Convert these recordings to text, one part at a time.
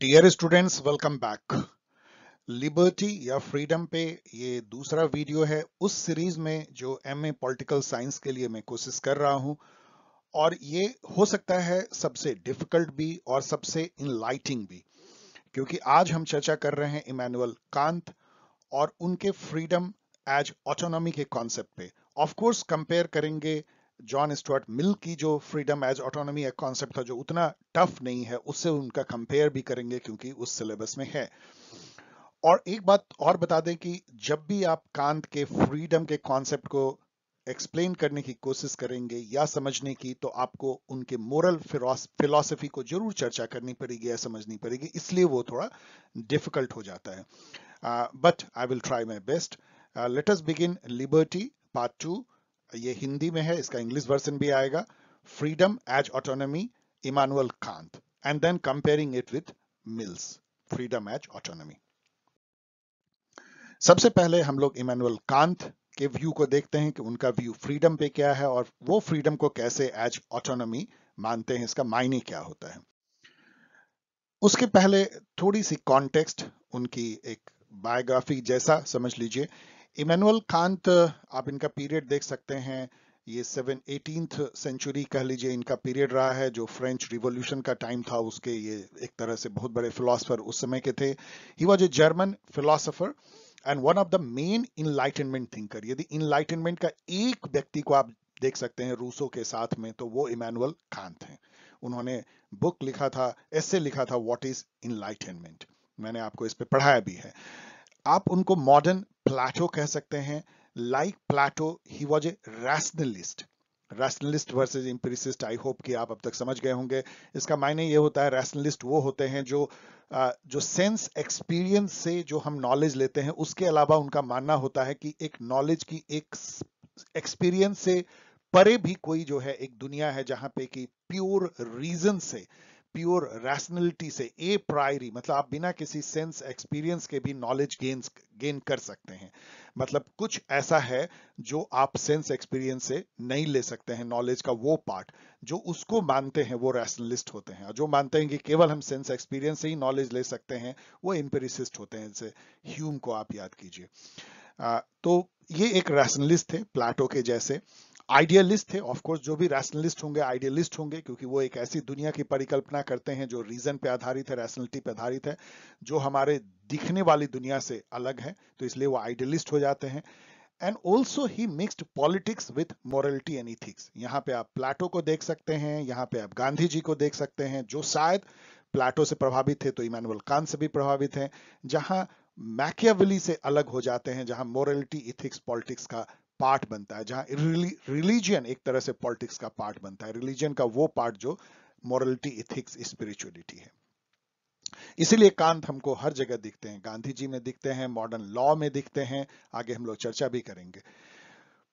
Dear students welcome back liberty या freedom पे ये दूसरा वीडियो है उस सीरीज में जो एम ए साइंस के लिए मैं कोशिश कर रहा हूँ और ये हो सकता है सबसे डिफिकल्ट भी और सबसे इनलाइटिंग भी क्योंकि आज हम चर्चा कर रहे हैं इमैनुअल कांत और उनके फ्रीडम एज ऑटोनॉमी के कॉन्सेप्ट पे ऑफकोर्स कंपेयर करेंगे जॉन स्टुअर्ट मिल की जो फ्रीडम एज ऑटोनॉमी कॉन्सेप्ट था जो उतना टफ नहीं है उससे उनका कंपेयर भी करेंगे क्योंकि उस सिलेबस में है और एक बात और बता दें कि जब भी आप कांत के फ्रीडम के कॉन्सेप्ट को एक्सप्लेन करने की कोशिश करेंगे या समझने की तो आपको उनके मोरल फिलोसफी को जरूर चर्चा करनी पड़ेगी या समझनी पड़ेगी इसलिए वो थोड़ा डिफिकल्ट हो जाता है but I will try my best let's begin liberty part two ये हिंदी में है इसका इंग्लिश वर्सन भी आएगा freedom as autonomy Immanuel Kant and then comparing it with Mill's freedom as autonomy सबसे पहले हम लोग इमानुअल कांत के व्यू को देखते हैं कि उनका व्यू फ्रीडम पे क्या है और वो फ्रीडम को कैसे एज ऑटोनॉमी मानते हैं इसका मायने क्या होता है उसके पहले थोड़ी सी कॉन्टेक्स्ट उनकी एक बायोग्राफी जैसा समझ लीजिए इमेनुअल कांत आप इनका पीरियड देख सकते हैं ये सेवन एटीन सेंचुरी कह लीजिए इनका पीरियड रहा है जो फ्रेंच रिवॉल्यूशन का टाइम था उसके ये एक तरह से बहुत बड़े फिलोसफर उस समय के थे he was a German philosopher and one of the main enlightenment thinker यदि इनलाइटनमेंट का एक व्यक्ति को आप देख सकते हैं रूसो के साथ में तो वो इमैनुअल कांत हैं उन्होंने बुक लिखा था ऐसे लिखा था व्हाट इज इनलाइटनमेंट मैंने आपको इस पर पढ़ाया भी है आप उनको मॉडर्न प्लाटो कह सकते हैं like Plato he was a rationalist rationalist versus empiricist I hope कि आप अब तक समझ गए होंगे इसका मायने ये होता है रैशनलिस्ट वो होते हैं जो जो सेंस एक्सपीरियंस से जो हम नॉलेज लेते हैं उसके अलावा उनका मानना होता है कि एक नॉलेज की एक एक्सपीरियंस से परे भी कोई जो है एक दुनिया है जहां पे कि प्योर रीजन से प्योर रैशनलिटी से ए प्रायरी मतलब आप बिना किसी सेंस एक्सपीरियंस के भी नॉलेज गेन गेन कर सकते हैं मतलब कुछ ऐसा है जो आप सेंस एक्सपीरियंस से नहीं ले सकते हैं नॉलेज का वो पार्ट जो उसको मानते हैं वो रैशनलिस्ट होते हैं और जो मानते हैं कि केवल हम सेंस एक्सपीरियंस से ही नॉलेज ले सकते हैं वो इम्पेरिसिस्ट होते हैं इनसे ह्यूम को आप याद कीजिए तो ये एक रैशनलिस्ट थे प्लाटो के जैसे आइडियलिस्ट थे ऑफकोर्स जो भी रैशनलिस्ट होंगे आइडियलिस्ट होंगे क्योंकि वो एक ऐसी दुनिया की परिकल्पना करते हैं जो रीजन पे आधारित है रैशनलिटी पे आधारित है जो हमारे दिखने वाली दुनिया से अलग है तो इसलिए वो आइडियलिस्ट हो जाते हैं and also he mixed politics with morality and ethics यहाँ पे आप प्लाटो को देख सकते हैं यहाँ पे आप गांधी जी को देख सकते हैं जो शायद प्लाटो से प्रभावित थे तो इमानुअल कान से भी प्रभावित हैं जहाँ मैकेवली से अलग हो जाते हैं जहां मोरलिटी इथिक्स पॉलिटिक्स का पार्ट बनता है जहां रिलीजियन एक तरह से पॉलिटिक्स का पार्ट बनता है रिलीजियन का वो पार्ट जो मॉरलिटी इथिक्स स्पिरिचुअलिटी है इसीलिए कांत हमको हर जगह दिखते हैं गांधी जी में दिखते हैं मॉडर्न लॉ में दिखते हैं आगे हम लोग चर्चा भी करेंगे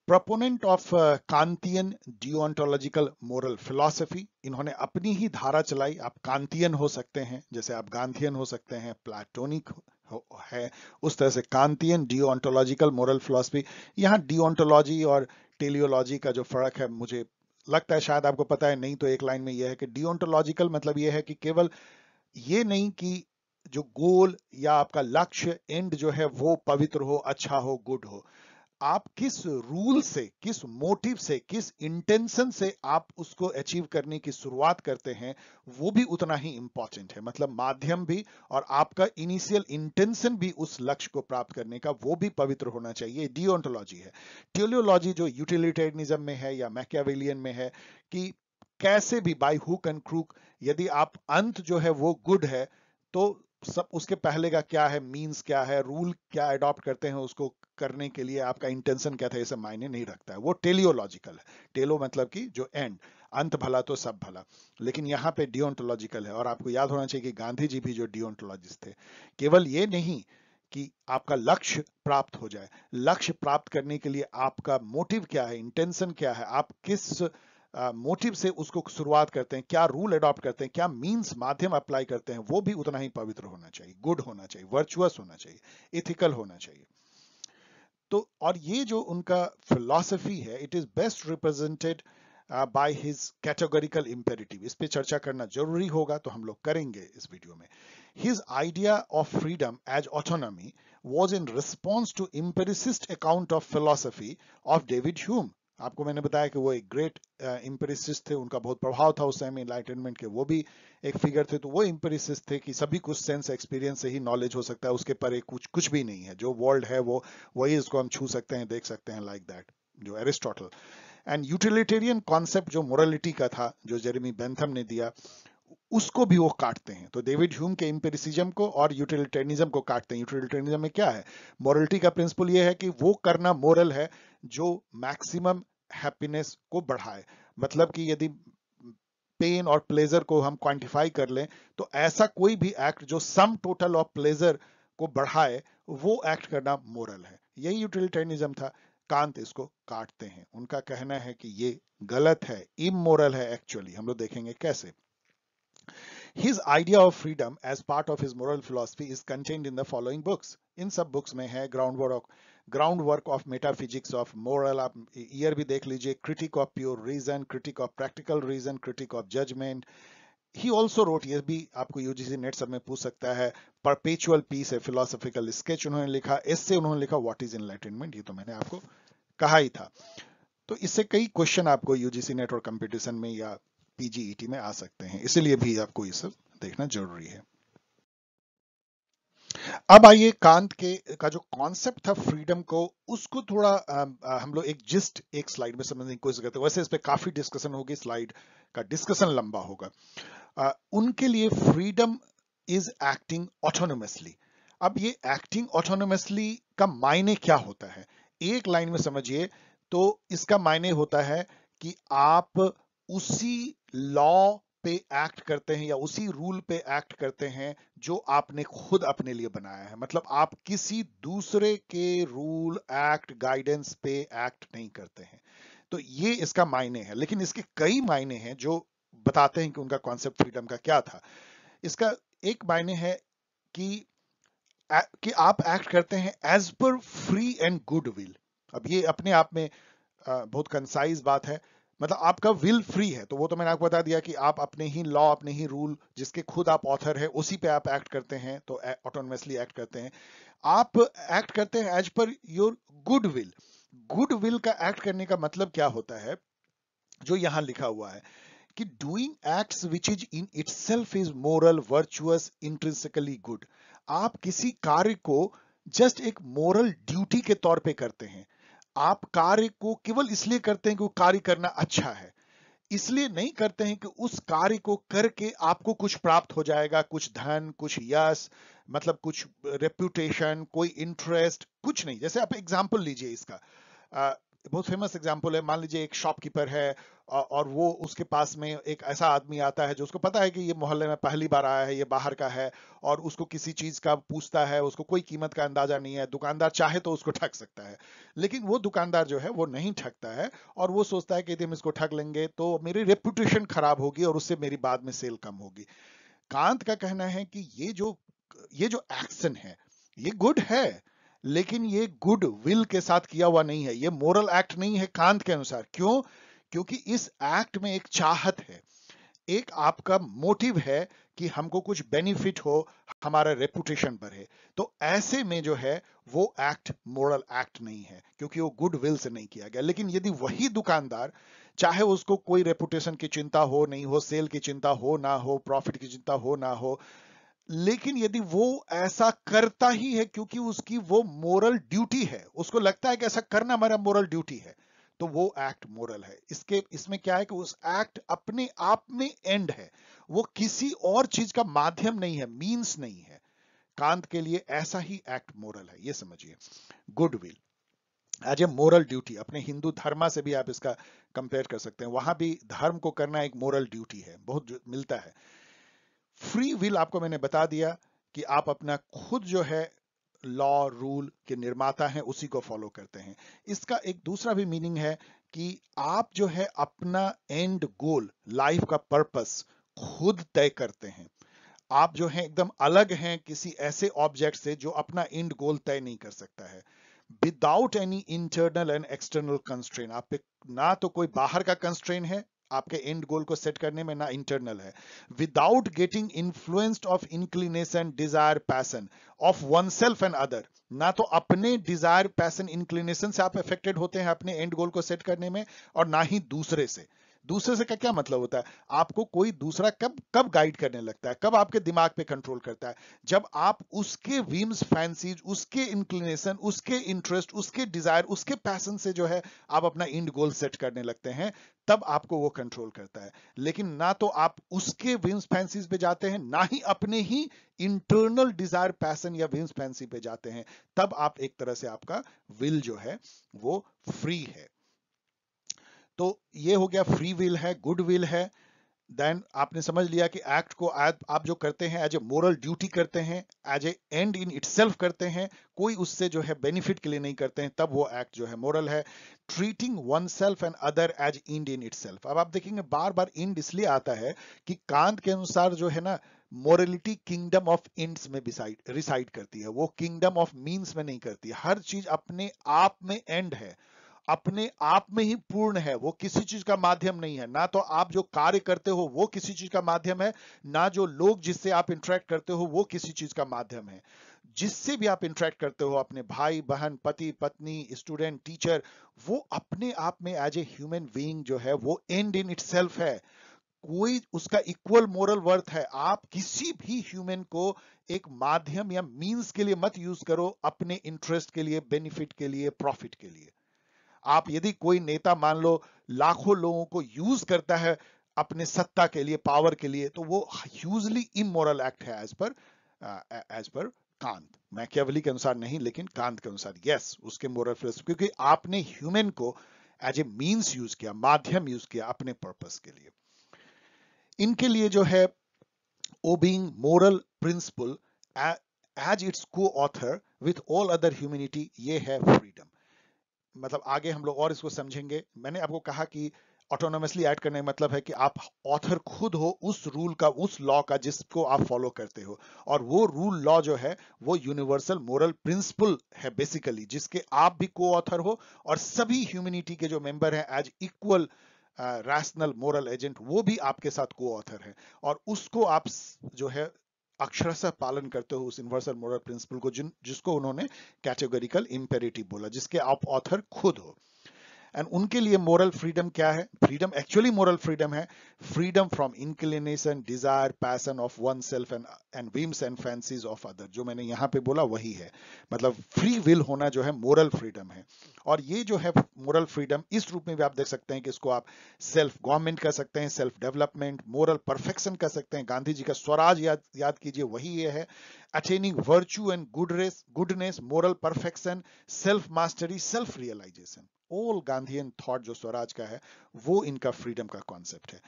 proponent of Kantian deontological moral philosophy इन्होंने अपनी ही धारा चलाई आप कांतियन हो सकते हैं जैसे आप गांधियन हो सकते हैं प्लाटोनिक है उस तरह से कांतियन डिओंटोलॉजिकल मोरल फिलोसफी यहाँ डिओंटोलॉजी और टेलियोलॉजी का जो फर्क है मुझे लगता है शायद आपको पता है नहीं तो एक लाइन में यह है कि डिओंटोलॉजिकल मतलब यह है कि केवल ये नहीं कि जो गोल या आपका लक्ष्य एंड जो है वो पवित्र हो अच्छा हो गुड हो आप किस रूल से किस मोटिव से किस इंटेंशन से आप उसको अचीव करने की शुरुआत करते हैं वो भी उतना ही इंपॉर्टेंट है मतलब माध्यम भी और आपका इनिशियल इंटेंशन भी उस लक्ष्य को प्राप्त करने का वो भी पवित्र होना चाहिए डिओंटोलॉजी है ट्योलियोलॉजी जो यूटिलिटेरियनिज्म में है या मैकेवेलियन में है कि कैसे भी बाई हुक एंड क्रूक यदि आप अंत जो है वो गुड है तो सब उसके पहले का क्या है मींस क्या है रूल क्या अडॉप्ट करते हैं उसको करने के लिए आपका इंटेंशन क्या था ये सब मायने नहीं रखता है वो टेलियोलॉजिकल है टेलो मतलब कि जो एंड अंत भला तो सब भला लेकिन यहाँ पे डिओंटोलॉजिकल है और आपको याद होना चाहिए कि गांधी जी भी जो डिओंटोलॉजिस्ट थे केवल ये नहीं कि आपका लक्ष्य प्राप्त हो जाए लक्ष्य प्राप्त करने के लिए आपका मोटिव क्या है इंटेंशन क्या है आप किस मोटिव से उसको शुरुआत करते हैं क्या रूल अडॉप्ट करते हैं क्या मीन्स माध्यम अप्लाई करते हैं वो भी उतना ही पवित्र होना चाहिए गुड होना चाहिए वर्चुअस होना चाहिए इथिकल होना चाहिए तो और ये जो उनका फिलॉसफी है it is best represented by his categorical imperative इस पे चर्चा करना जरूरी होगा तो हम लोग करेंगे इस वीडियो में his idea of freedom as autonomy was in response to empiricist account of philosophy of David Hume आपको मैंने बताया कि वो एक ग्रेट इम्पेरिसिस्ट uh, थे उनका बहुत प्रभाव था उस समय इनलाइटनमेंट के वो भी एक फिगर थे तो वो इम्पेरिस थे कि सभी कुछ सेंस एक्सपीरियंस से ही नॉलेज हो सकता है उसके परे कुछ कुछ भी नहीं है जो वर्ल्ड है वो वही इसको हम छू सकते हैं देख सकते हैं लाइक like दैट जो एरिस्टोटल एंड यूटिलिटेरियन कॉन्सेप्ट जो मोरलिटी का था जो जेरेमी बेंथम ने दिया उसको भी वो काटते हैं तो डेविड ह्यूम के इंपेरिसिज्म को और यूटिलिटेरियनिज्म को काटते हैं यूटिलिटेरियनिज्म में क्या है मॉरलिटी का प्रिंसिपल ये है कि वो करना मोरल है जो मैक्सिमम हैप्पीनेस को बढ़ाए मतलब कि यदि पेन और प्लेजर को हम क्वांटिफाई कर लें तो ऐसा कोई भी एक्ट जो सम टोटल ऑफ प्लेजर को बढ़ाए वो एक्ट करना मोरल है यही यूटिलिटेरियनिज्म था कांत इसको काटते हैं उनका कहना है कि ये गलत है इमोरल है एक्चुअली हम लोग देखेंगे कैसे his idea of freedom as part of his moral philosophy is contained in the following books इन सब बुक्स में है groundwork of work of metaphysics of moral आप ईयर भी देख लीजिए critique of pure reason critique of practical reason critique of judgement he also wrote ये भी आपको यूजीसी नेट सब में पूछ सकता है परपेचुअल पीस है फिलोसॉफिकल स्केच उन्होंने लिखा इससे उन्होंने लिखा व्हाट इज इनलाइटेनमेंट ये तो मैंने आपको कहा ही था तो इससे कई क्वेश्चन आपको यूजीसी नेट और कंपटीशन में या पीजीईटी e में आ सकते हैं इसलिए भी आपको ये सब देखना जरूरी है अब आइए कांत के का जो कॉन्सेप्ट था फ्रीडम को उसको थोड़ा आ, आ, हम लोग एक जिस्ट एक स्लाइड में समझने की कोशिश करते हैं वैसे इस पर काफी डिस्कशन होगी स्लाइड का डिस्कशन लंबा होगा आ, उनके लिए फ्रीडम इज एक्टिंग ऑटोनोमसली अब ये एक्टिंग ऑटोनोमसली का मायने क्या होता है एक लाइन में समझिए तो इसका मायने होता है कि आप उसी लॉ पे एक्ट करते हैं या उसी रूल पे एक्ट करते हैं जो आपने खुद अपने लिए बनाया है मतलब आप किसी दूसरे के रूल एक्ट गाइडेंस पे एक्ट नहीं करते हैं तो ये इसका मायने है लेकिन इसके कई मायने हैं जो बताते हैं कि उनका कॉन्सेप्ट फ्रीडम का क्या था इसका एक मायने है कि कि आप एक्ट करते हैं एज पर फ्री एंड गुड विल अब ये अपने आप में बहुत कंसाइज बात है मतलब आपका विल फ्री है तो वो तो मैंने आपको बता दिया कि आप अपने ही लॉ अपने ही रूल जिसके खुद आप ऑथर है उसी पे आप एक्ट करते हैं तो ऑटोनमसली एक्ट करते हैं आप एक्ट करते हैं as per your good will good will का एक्ट करने का मतलब क्या होता है जो यहां लिखा हुआ है कि doing acts which is in itself is moral virtuous intrinsically good आप किसी कार्य को जस्ट एक मोरल ड्यूटी के तौर पे करते हैं आप कार्य को केवल इसलिए करते हैं कि कार्य करना अच्छा है इसलिए नहीं करते हैं कि उस कार्य को करके आपको कुछ प्राप्त हो जाएगा कुछ धन कुछ यश मतलब कुछ रेप्यूटेशन कोई इंटरेस्ट कुछ नहीं जैसे आप एग्जाम्पल लीजिए इसका बहुत फेमस एग्जाम्पल है मान लीजिए एक शॉपकीपर है और वो उसके पास में एक ऐसा आदमी आता है जो उसको पता है कि ये मोहल्ले में पहली बार आया है ये बाहर का है और उसको किसी चीज़ का पूछता है उसको कोई कीमत का अंदाजा नहीं है दुकानदार चाहे तो उसको ठग सकता है लेकिन वो दुकानदार जो है वो नहीं ठगता है और वो सोचता है कि यदि हम इसको ठग लेंगे तो मेरी रेपुटेशन खराब होगी और उससे मेरी बाद में सेल कम होगी कांत का कहना है कि ये जो ये जो एक्शन है ये गुड है लेकिन ये गुड विल के साथ किया हुआ नहीं है ये मोरल एक्ट नहीं है कांत के अनुसार क्यों क्योंकि इस एक्ट में एक चाहत है एक आपका मोटिव है कि हमको कुछ बेनिफिट हो हमारा रेपुटेशन पर है तो ऐसे में जो है वो एक्ट मोरल एक्ट नहीं है क्योंकि वो गुड विल से नहीं किया गया लेकिन यदि वही दुकानदार चाहे उसको कोई रेपुटेशन की चिंता हो नहीं हो सेल की चिंता हो ना हो प्रॉफिट की चिंता हो ना हो लेकिन यदि वो ऐसा करता ही है क्योंकि उसकी वो मोरल ड्यूटी है उसको लगता है कि ऐसा करना हमारा मोरल ड्यूटी है तो वो एक्ट मोरल है इसके इसमें क्या है कि उस एक्ट अपने आप में एंड है वो किसी और चीज का माध्यम नहीं है मींस नहीं है कांत के लिए ऐसा ही एक्ट मोरल है ये समझिए good will as a moral duty अपने हिंदू धर्मा से भी आप इसका कंपेयर कर सकते हैं वहां भी धर्म को करना एक मोरल ड्यूटी है बहुत मिलता है फ्री विल आपको मैंने बता दिया कि आप अपना खुद जो है लॉ रूल के निर्माता हैं उसी को फॉलो करते हैं इसका एक दूसरा भी मीनिंग है कि आप जो है अपना एंड गोल लाइफ का पर्पस खुद तय करते हैं आप जो है एकदम अलग हैं किसी ऐसे ऑब्जेक्ट से जो अपना एंड गोल तय नहीं कर सकता है without any internal and external constraint आप पे ना तो कोई बाहर का कंस्ट्रेन है आपके एंड गोल को सेट करने में ना इंटरनल है without getting influenced of inclination desire passion of oneself and other ना तो अपने डिजायर पैसन इंक्लिनेशन से आप इफेक्टेड होते हैं अपने एंड गोल को सेट करने में और ना ही दूसरे से दूसरे से क्या क्या मतलब होता है आपको कोई दूसरा कब कब गाइड करने लगता है कब आपके दिमाग पे कंट्रोल करता है जब आप उसके विम्स फैंसीज उसके इंक्लिनेशन उसके इंटरेस्ट उसके डिजायर उसके पैसन से जो है आप अपना इंड गोल सेट करने लगते हैं तब आपको वो कंट्रोल करता है लेकिन ना तो आप उसके विम्स फैंसीज पे जाते हैं ना ही अपने ही इंटरनल डिजायर पैसन या विम्स फैंसी पे जाते हैं तब आप एक तरह से आपका विल जो है वो फ्री है तो ये हो गया फ्री विल है गुड विल है देन आपने समझ लिया कि एक्ट को आप, आप जो करते हैं एज ए मोरल ड्यूटी करते हैं as a end in it करते हैं कोई उससे जो है बेनिफिट के लिए नहीं करते हैं तब वो एक्ट जो है मोरल है treating oneself and other as end in it अब आप देखेंगे बार बार इंड इसलिए आता है कि कांत के अनुसार जो है ना मोरलिटी किंगडम ऑफ इंड्स में रिसाइड करती है वो किंगडम ऑफ मीन्स में नहीं करती हर चीज अपने आप में एंड है अपने आप में ही पूर्ण है वो किसी चीज का माध्यम नहीं है ना तो आप जो कार्य करते हो वो किसी चीज का माध्यम है ना जो लोग जिससे आप इंटरेक्ट करते हो वो किसी चीज का माध्यम है जिससे भी आप इंटरेक्ट करते हो अपने भाई बहन पति पत्नी स्टूडेंट टीचर वो अपने आप में एज ए ह्यूमन बीइंग जो है वो एंड इन इट है कोई उसका इक्वल मोरल वर्थ है आप किसी भी ह्यूमन को एक माध्यम या मींस के लिए मत यूज करो अपने इंटरेस्ट के लिए बेनिफिट के लिए प्रॉफिट के लिए आप यदि कोई नेता मान लो लाखों लोगों को यूज करता है अपने सत्ता के लिए पावर के लिए तो वो ह्यूजली इमोरल एक्ट है as per as per Kant Machiavelli के अनुसार नहीं लेकिन कांत के अनुसार यस उसके मोरल फिलोसफी क्योंकि आपने ह्यूमन को एज ए मीन्स यूज किया माध्यम यूज किया अपने पर्पस के लिए इनके लिए जो है obeying moral principle as its co-author with all other humanity ये है फ्रीडम मतलब आगे हम लोग और इसको समझेंगे मैंने आपको कहा कि ऑटोनोमसली ऐड करने का मतलब है कि आप ऑथर खुद हो उस रूल का उस लॉ का जिसको आप फॉलो करते हो और वो रूल लॉ जो है वो यूनिवर्सल मोरल प्रिंसिपल है बेसिकली जिसके आप भी को ऑथर हो और सभी ह्यूमिनिटी के जो मेंबर हैं as equal rational moral agent वो भी आपके साथ को ऑथर है और उसको आप जो है अक्षरशा पालन करते हुए उस इन्वर्सल मॉडल प्रिंसिपल को जिन जिसको उन्होंने कैटेगोरिकल इंपेरिटिव बोला जिसके आप ऑथर खुद हो एंड उनके लिए मोरल फ्रीडम क्या है फ्रीडम एक्चुअली मोरल फ्रीडम है freedom from inclination desire passion of oneself and and whims and fancies of other जो मैंने यहाँ पे बोला वही है मतलब फ्री विल होना जो है मोरल फ्रीडम है और ये जो है मोरल फ्रीडम इस रूप में भी आप देख सकते हैं कि इसको आप सेल्फ गवर्नमेंट कर सकते हैं सेल्फ डेवलपमेंट मोरल परफेक्शन कर सकते हैं गांधी जी का स्वराज याद याद कीजिए वही ये है attaining virtue and goodness moral perfection self mastery self realisation all Gandhian thought जो स्वराज का है वो इनका फ्रीडम का कॉन्सेप्ट है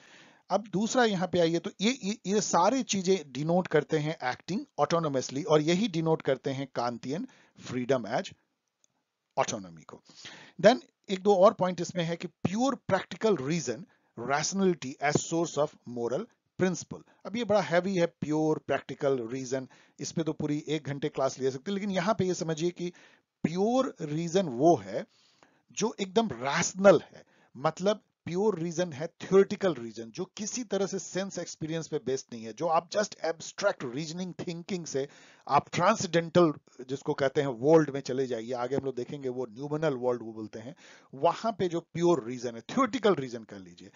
अब दूसरा यहाँ पे आइए तो ये ये, ये सारे चीजें डिनोट करते हैं एक्टिंग ऑटोनोमसली और यही डिनोट करते हैं कांतियन फ्रीडम एज ऑटोनोमी को देन एक दो और पॉइंट इसमें है कि pure practical reason rationality as source of moral principle अब ये बड़ा हैवी है प्योर प्रैक्टिकल रीजन इस तो पूरी एक घंटे क्लास ले सकते लेकिन यहाँ पे ये समझिए कि प्योर रीजन वो है जो एकदम रैशनल है मतलब प्योर रीजन है थियोरिटिकल रीजन जो किसी तरह से सेंस एक्सपीरियंस पे बेस्ड नहीं है जो आप जस्ट एब्स्ट्रैक्ट रीजनिंग थिंकिंग से आप ट्रांसडेंटल जिसको कहते हैं वर्ल्ड में चले जाइए आगे हम लोग देखेंगे वो न्यूमनल वर्ल्ड वो बोलते हैं वहां पे जो प्योर रीजन है थियोरिटिकल रीजन कह लीजिए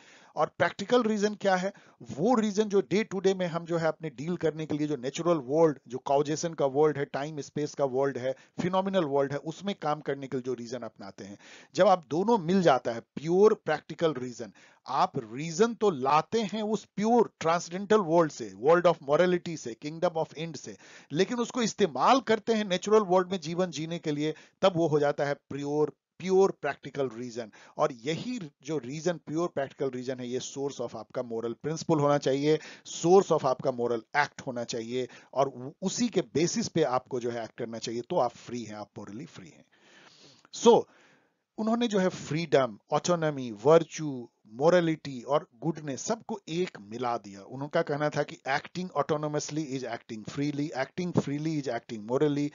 और प्रैक्टिकल रीजन क्या है वो रीजन जो डे टू डे में हम जो है अपने डील करने के लिए जो नेचुरल वर्ल्ड जो काउजेशन का वर्ल्ड है टाइम स्पेस का वर्ल्ड है फिनोमिनल वर्ल्ड है उसमें काम करने के लिए जो रीजन अपनाते हैं जब आप दोनों मिल जाता है प्योर प्रैक्टिकल रीजन आप रीजन तो लाते हैं उस प्योर ट्रांसडेंटल वर्ल्ड से वर्ल्ड ऑफ मॉरलिटी से किंगडम ऑफ इंड से लेकिन उसको इस्तेमाल करते हैं नेचुरल वर्ल्ड में जीवन जीने के लिए तब वो हो जाता है प्योर प्योर प्रैक्टिकल रीजन और यही जो रीजन प्योर प्रैक्टिकल रीजन है ये सोर्स ऑफ आपका मॉरल प्रिंसिपल होना चाहिए सोर्स ऑफ आपका मॉरल एक्ट होना चाहिए और उसी के बेसिस पे आपको जो है एक्ट करना चाहिए तो आप फ्री हैं आप मॉरली फ्री हैं सो so, उन्होंने जो है फ्रीडम ऑटोनमी वर्च्यू मोरलिटी और गुडनेस सबको एक मिला दिया उनका कहना था कि acting autonomously is acting freely acting freely is acting morally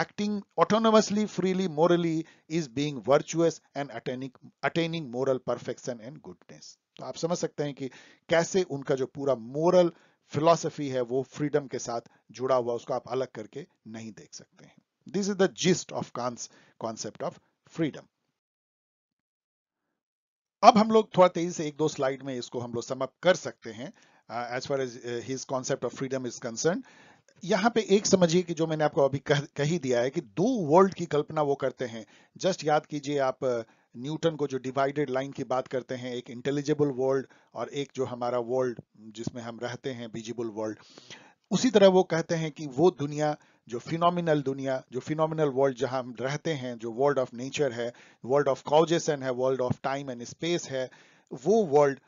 acting autonomously freely morally is being virtuous and attaining attaining moral perfection and goodness तो आप समझ सकते हैं कि कैसे उनका जो पूरा मोरल फिलोसफी है वो फ्रीडम के साथ जुड़ा हुआ उसको आप अलग करके नहीं देख सकते हैं this is the gist of Kant's concept of freedom अब हम लोग थोड़ा तेजी से एक दो स्लाइड में इसको हम लोग समअप कर सकते हैं as far as his concept of freedom is concern यहाँ पे एक समझिए कि जो मैंने आपको अभी कह, कही दिया है कि दो वर्ल्ड की कल्पना वो करते हैं जस्ट याद कीजिए आप न्यूटन uh, को जो डिवाइडेड लाइन की बात करते हैं एक इंटेलिजिबल वर्ल्ड और एक जो हमारा वर्ल्ड जिसमें हम रहते हैं विजिबल वर्ल्ड उसी तरह वो कहते हैं कि वो दुनिया जो फिनोमिनल दुनिया जो फिनोमिनल वर्ल्ड जहां हम रहते हैं जो वर्ल्ड ऑफ नेचर है वर्ल्ड ऑफ कॉजेसन है world of time and space है वो वर्ल्ड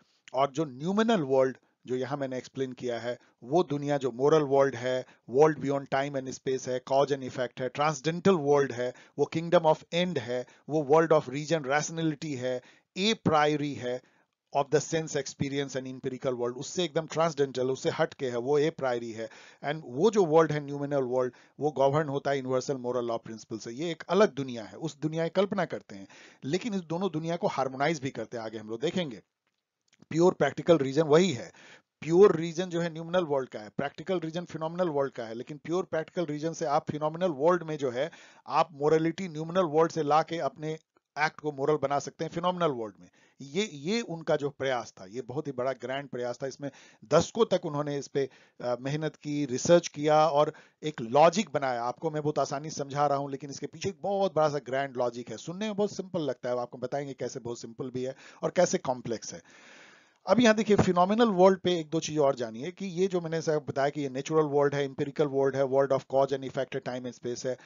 और जो न्यूमिनल वर्ल्ड जो यहाँ मैंने एक्सप्लेन किया है वो दुनिया जो मोरल वर्ल्ड है world beyond time and space है कॉज एंड इफेक्ट है ट्रांसडेंटल वर्ल्ड है वो किंगडम ऑफ एंड है वो वर्ल्ड ऑफ रीजन रैशनलिटी है ए प्रायरी है of the sense experience and empirical world उससे एकदम ट्रांसडेंटल उससे हट है वो ए प्रायरी है एंड वो जो वर्ल्ड है न्यूमेनल वर्ल्ड वो गवर्न होता है यूनिवर्सल मोरल लॉ प्रिंसिपल से ये एक अलग दुनिया है उस दुनिया की कल्पना करते हैं लेकिन इस दोनों दुनिया को हार्मोनाइज भी करते हैं आगे हम लोग देखेंगे प्योर प्रैक्टिकल रीजन वही है प्योर रीजन जो है न्यूमिनल वर्ल्ड का है प्रैक्टिकल रीजन फिनोमिनल वर्ल्ड का है लेकिन प्योर प्रैक्टिकल रीजन से आप फिनोमिनल वर्ल्ड में जो है आप मोरलिटी न्यूमिनल वर्ल्ड से ला के अपने एक्ट को मोरल बना सकते हैं फिनोमिनल वर्ल्ड में ये ये उनका जो प्रयास था ये बहुत ही बड़ा ग्रैंड प्रयास था इसमें दशकों तक उन्होंने इस पे मेहनत की रिसर्च किया और एक लॉजिक बनाया आपको मैं बहुत आसानी समझा रहा हूं लेकिन इसके पीछे एक बहुत बड़ा सा ग्रैंड लॉजिक है सुनने में बहुत सिंपल लगता है आपको बताएंगे कैसे बहुत सिंपल भी है और कैसे कॉम्प्लेक्स है अब यहाँ देखिए फिनोमिनल वर्ल्ड पे एक दो चीज और जानिए कि ये जो मैंने बताया कि ये नेचुरल वर्ल्ड है इंपेरिकल वर्ल्ड है world of cause and effect time and space है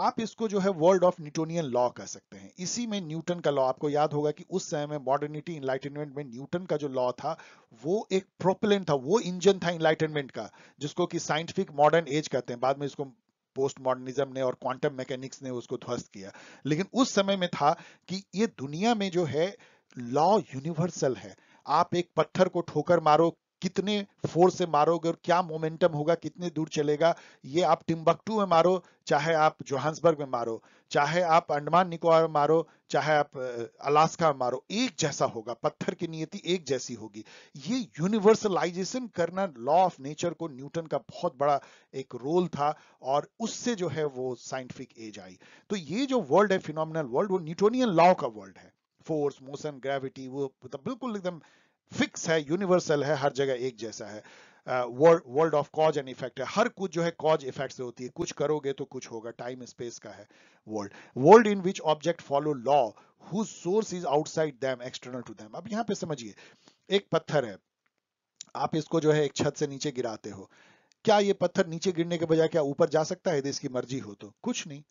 आप इसको जो है वर्ल्ड ऑफ न्यूटोनियन लॉ कह सकते हैं इसी में न्यूटन का लॉ आपको याद होगा कि उस समय में मॉडर्निटी इनलाइटनमेंट में न्यूटन का जो लॉ था वो एक प्रोपेलेंट था वो इंजन था इनलाइटनमेंट का जिसको कि साइंटिफिक मॉडर्न एज कहते हैं बाद में इसको पोस्ट मॉडर्निज्म ने और क्वांटम मैकेनिक्स ने उसको ध्वस्त किया लेकिन उस समय में था कि ये दुनिया में जो है लॉ यूनिवर्सल है आप एक पत्थर को ठोकर मारो कितने फोर्स से मारोगे और क्या मोमेंटम होगा कितने दूर चलेगा ये आप टिम्बकटू में मारो चाहे आप जोहान्सबर्ग में मारो चाहे आप अंडमान निकोबार में मारो चाहे आप अलास्का में मारो एक जैसा होगा पत्थर की नियति एक जैसी होगी ये यूनिवर्सलाइजेशन करना लॉ ऑफ नेचर को न्यूटन का बहुत बड़ा एक रोल था और उससे जो है वो साइंटिफिक एज आई तो ये जो वर्ल्ड है फिनोमिनल वर्ल्ड वो न्यूटोनियन लॉ का वर्ल्ड है फोर्स मोशन ग्रेविटी वो मतलब बिल्कुल एकदम फिक्स है यूनिवर्सल है हर जगह एक जैसा है world of cause and effect है हर कुछ जो है कॉज इफेक्ट से होती है कुछ करोगे तो कुछ होगा टाइम स्पेस का है world world in which object follow law whose source is outside them external to them अब यहाँ पे समझिए एक पत्थर है आप इसको जो है एक छत से नीचे गिराते हो क्या ये पत्थर नीचे गिरने के बजाय क्या ऊपर जा सकता है यदि इसकी मर्जी हो तो कुछ नहीं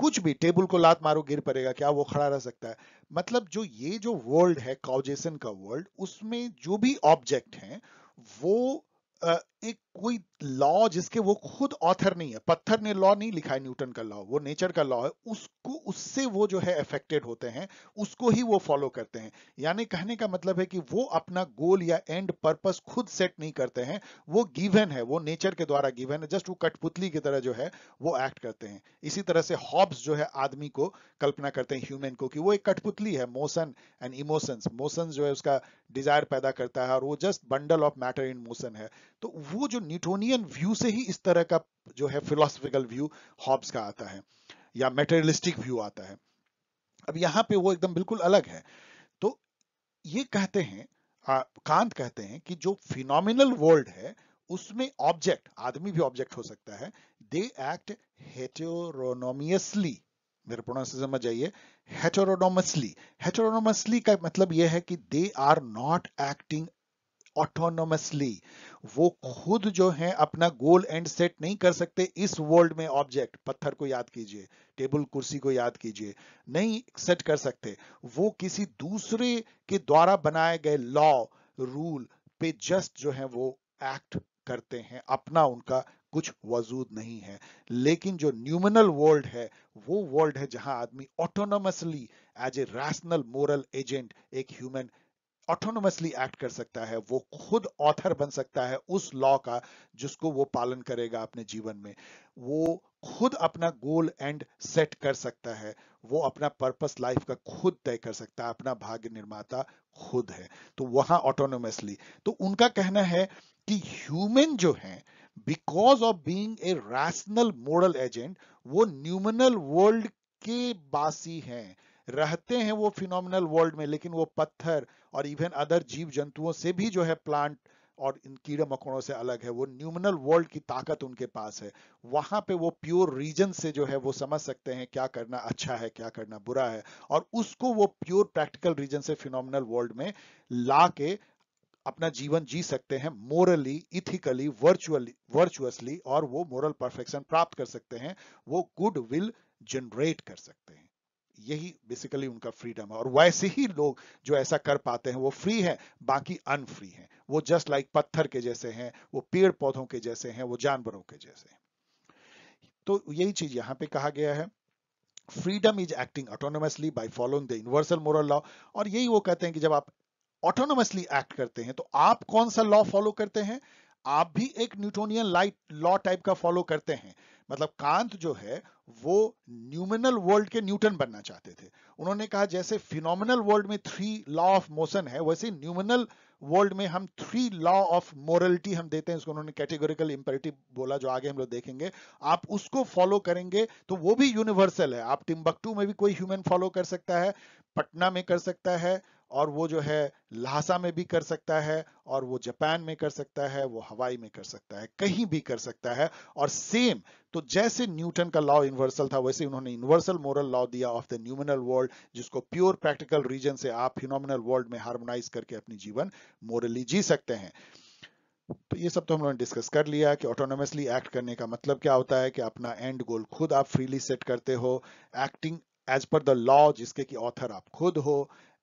कुछ भी टेबल को लात मारो गिर पड़ेगा क्या वो खड़ा रह सकता है मतलब जो ये जो वर्ल्ड है काउजेसन का वर्ल्ड उसमें जो भी ऑब्जेक्ट हैं वो एक कोई लॉ जिसके वो खुद ऑथर नहीं है पत्थर ने लॉ नहीं लिखा है न्यूटन का लॉ वो नेचर का लॉ है उसको उससे वो जो है अफेक्टेड होते हैं उसको ही वो फॉलो करते हैं यानी कहने का मतलब है कि वो अपना गोल या एंड पर्पस खुद सेट नहीं करते हैं वो गिवन है वो नेचर के द्वारा गिवन है जस्ट वो कठपुतली की तरह जो है वो एक्ट करते हैं इसी तरह से हॉब्स जो है आदमी को कल्पना करते हैं ह्यूमन को कि वो एक कठपुतली है मोशन एंड इमोशंस मोशन जो है उसका डिजायर पैदा करता है और वो just bundle of matter in motion है तो वो जो न्यूटोनियन व्यू से ही इस तरह का जो है फिलोसफिकल व्यू हॉब्स का आता है या मेटेरियलिस्टिक व्यू आता है अब यहाँ पे वो एकदम बिल्कुल अलग है तो ये कहते हैं आ, कांत कहते हैं कि जो फिनोमिनल वर्ल्ड है उसमें ऑब्जेक्ट आदमी भी ऑब्जेक्ट हो सकता है दे एक्ट हेटेरोनोमियसली मेरे प्रोनाउंसिएशन में जाइए हेटेरोनोमसली हेटेरोनोमसली का मतलब यह है कि they are not acting autonomously वो खुद जो है अपना गोल एंड सेट नहीं कर सकते इस वर्ल्ड में ऑब्जेक्ट पत्थर को याद कीजिए टेबल कुर्सी को याद कीजिए नहीं सेट कर सकते वो किसी दूसरे के द्वारा बनाए गए लॉ रूल पे जस्ट जो है वो एक्ट करते हैं अपना उनका कुछ वजूद नहीं है लेकिन जो न्यूमिनल वर्ल्ड है वो वर्ल्ड है जहां आदमी autonomously as a rational moral agent एक ह्यूमन ऑटोनोमसली एक्ट कर सकता है वो खुद ऑथर बन सकता है उस लॉ का जिसको वो पालन करेगा अपने जीवन में वो खुद अपना गोल एंड सेट कर सकता है वो अपना पर्पस लाइफ का खुद तय कर सकता है अपना भाग्य निर्माता खुद है तो वहां ऑटोनोमसली तो उनका कहना है कि ह्यूमन जो है because of being a rational moral agent वो न्यूमनल वर्ल्ड के बासी हैं रहते हैं वो फिनोमिनल वर्ल्ड में लेकिन वो पत्थर और इवन अदर जीव जंतुओं से भी जो है प्लांट और इन कीड़े मकोड़ों से अलग है वो न्यूमिनल वर्ल्ड की ताकत उनके पास है वहां पे वो प्योर रीजन से जो है वो समझ सकते हैं क्या करना अच्छा है क्या करना बुरा है और उसको वो प्योर प्रैक्टिकल रीजन से फिनोमिनल वर्ल्ड में ला के अपना जीवन जी सकते हैं मोरली इथिकली वर्चुअली वर्चुअसली और वो मोरल परफेक्शन प्राप्त कर सकते हैं वो गुड विल जनरेट कर सकते हैं यही बेसिकली उनका फ्रीडम है और वैसे ही लोग जो ऐसा कर पाते हैं वो फ्री है बाकी अनफ्री हैं वो जस्ट लाइक पत्थर के जैसे हैं वो पेड़ पौधों के जैसे हैं वो जानवरों के जैसे हैं तो यही चीज यहाँ पे कहा गया है freedom is acting autonomously by following the universal moral law और यही वो कहते हैं कि जब आप ऑटोनोमसली एक्ट करते हैं तो आप कौन सा लॉ फॉलो करते हैं आप भी एक न्यूटोनियन लाइट लॉ टाइप का फॉलो करते हैं मतलब कांत जो है वो न्यूमिनल वर्ल्ड के न्यूटन बनना चाहते थे उन्होंने कहा जैसे फिनोमिनल वर्ल्ड में थ्री लॉ ऑफ मोशन है वैसे न्यूमिनल वर्ल्ड में हम थ्री लॉ ऑफ मोरलिटी हम देते हैं इसको उन्होंने कैटेगोरिकल इंपेरेटिव बोला जो आगे हम लोग देखेंगे आप उसको फॉलो करेंगे तो वो भी यूनिवर्सल है आप टिम्बकटू में भी कोई ह्यूमन फॉलो कर सकता है पटना में कर सकता है और वो जो है लहासा में भी कर सकता है और वो जापान में कर सकता है वो हवाई में कर सकता है कहीं भी कर सकता है और सेम तो जैसे न्यूटन का लॉ यूनिवर्सल था वैसे उन्होंने यूनिवर्सल मोरल लॉ दिया ऑफ द न्यूमिनल वर्ल्ड जिसको प्योर प्रैक्टिकल रीजन से आप फिनोमिनल वर्ल्ड में हार्मोनाइज करके अपनी जीवन मोरली जी सकते हैं तो ये सब तो हम लोगों ने डिस्कस कर लिया कि ऑटोनोमसली एक्ट करने का मतलब क्या होता है कि अपना एंड गोल खुद आप फ्रीली सेट करते हो acting as per the law जिसके कि ऑथर आप खुद हो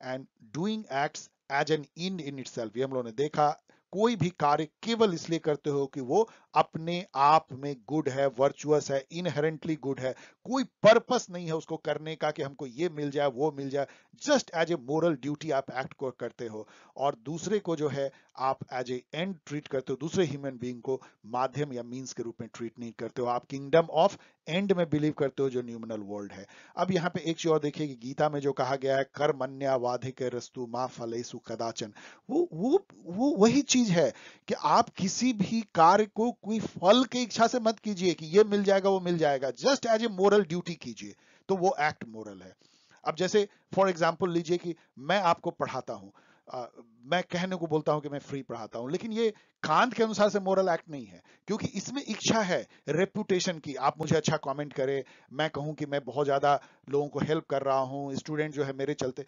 and doing acts as an in in itself ये हम लोगों ने देखा कोई भी कार्य केवल इसलिए करते हो कि वो अपने आप में गुड है वर्चुअस है इनहेरेंटली गुड है कोई पर्पस नहीं है उसको करने का कि हमको ये मिल जाए वो मिल जाए just as a moral duty आप एक्ट को करते हो और दूसरे को जो है आप एज ए एंड ट्रीट करते हो दूसरे ह्यूमन बीइंग को माध्यम या मींस के रूप में ट्रीट नहीं करते हो आप किंगडम ऑफ एंड में बिलीव करते हो जो न्यूमिनल वर्ल्ड है अब यहाँ पे एक चीज और देखिए कि गीता में जो कहा गया है कर मन्या वाधे के रस्तु मा फलेसु कदाचन वो वो वो वही चीज है कि आप किसी भी कार्य को कोई फल की इच्छा से मत कीजिए कि ये मिल जाएगा वो मिल जाएगा just as a moral duty कीजिए तो वो एक्ट मोरल है अब जैसे फॉर एग्जाम्पल लीजिए कि मैं आपको पढ़ाता हूं मैं कहने को बोलता हूं कि मैं फ्री पढ़ाता हूं लेकिन ये कांत के अनुसार से मोरल एक्ट नहीं है क्योंकि इसमें इच्छा है रेपुटेशन की आप मुझे अच्छा कमेंट करें मैं कहूं कि मैं बहुत ज्यादा लोगों को हेल्प कर रहा हूं स्टूडेंट जो है मेरे चलते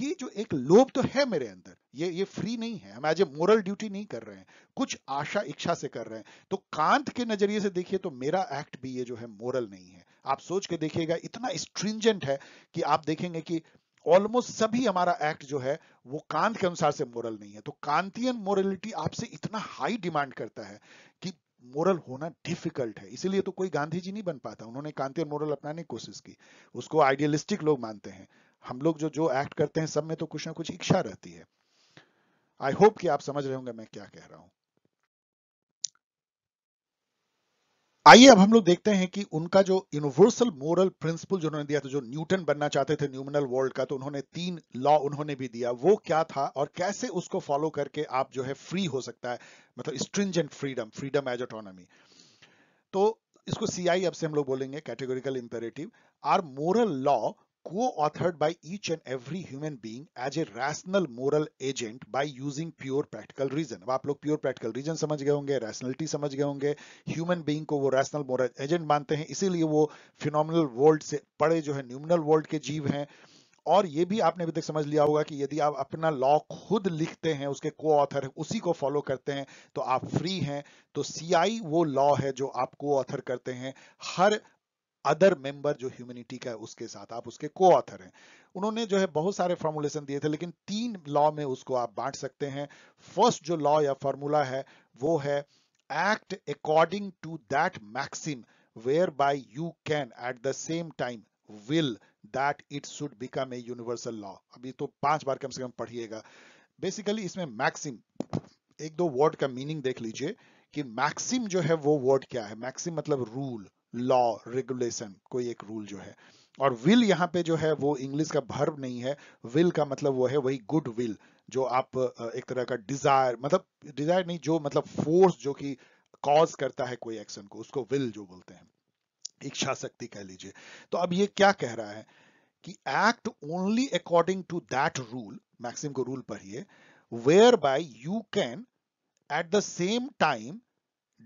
ये जो एक लोभ तो है मेरे अंदर ये ये फ्री नहीं है हम एज ए मोरल ड्यूटी नहीं कर रहे हैं कुछ आशा इच्छा से कर रहे हैं तो कांत के नजरिए से देखिए तो मेरा एक्ट भी ये जो है मोरल नहीं है आप सोच के देखिएगा इतना स्ट्रिंजेंट है कि आप देखेंगे कि ऑलमोस्ट सभी हमारा एक्ट जो है वो कांत के अनुसार से मोरल नहीं है तो कांतियन मोरलिटी आपसे इतना हाई डिमांड करता है कि मोरल होना डिफिकल्ट है इसीलिए तो कोई गांधी जी नहीं बन पाता उन्होंने कांतियन मोरल अपनाने की कोशिश की उसको आइडियलिस्टिक लोग मानते हैं हम लोग जो जो एक्ट करते हैं सब में तो कुछ ना कुछ इच्छा रहती है आई होप कि आप समझ रहे होंगे मैं क्या कह रहा हूं आइए अब हम लोग देखते हैं कि उनका जो यूनिवर्सल मोरल प्रिंसिपल जो उन्होंने दिया था जो न्यूटन बनना चाहते थे न्यूमिनल वर्ल्ड का तो उन्होंने तीन लॉ उन्होंने भी दिया वो क्या था और कैसे उसको फॉलो करके आप जो है फ्री हो सकता है मतलब stringent freedom freedom as autonomy तो इसको सीआई अब से हम लोग बोलेंगे categorical imperative or moral law co-authored by each and every human being as a rational moral agent by using pure practical reason अब आप लोग pure practical reason समझ गए होंगे rationality समझ गए होंगे human being को वो rational moral agent मानते हैं इसीलिए वो phenomenal world से पड़े जो है numinal world के जीव हैं और ये भी आपने अभी तक समझ लिया होगा कि यदि आप अपना लॉ खुद लिखते हैं उसके को ऑथर उसी को फॉलो करते हैं तो आप फ्री हैं तो सीआई वो लॉ है जो आप को ऑथर करते हैं हर अदर मेंबर जो ह्यूमनिटी का है उसके साथ आप उसके को ऑथर हैं उन्होंने जो है बहुत सारे फॉर्मुलेशन दिए थे लेकिन तीन लॉ में उसको आप बांट सकते हैं फर्स्ट जो लॉ या फॉर्मूला है वो है act according to that maxim whereby you can at the same time will that it should become a universal law अभी तो पांच बार कम से कम पढ़िएगा बेसिकली इसमें मैक्सिम एक दो वर्ड का मीनिंग देख लीजिए कि मैक्सिम जो है वो वर्ड क्या है मैक्सिम मतलब रूल लॉ रेगुलेशन कोई एक रूल जो है और विल यहाँ पे जो है वो इंग्लिश का भर्व नहीं है विल का मतलब वो है वही गुड विल जो आप एक तरह का डिजायर मतलब डिजायर नहीं जो मतलब फोर्स जो कि कॉज करता है कोई एक्शन को उसको विल जो बोलते हैं इच्छा शक्ति कह लीजिए तो अब ये क्या कह रहा है कि act only according to that rule maxim को रूल पढ़िए whereby you can at the same time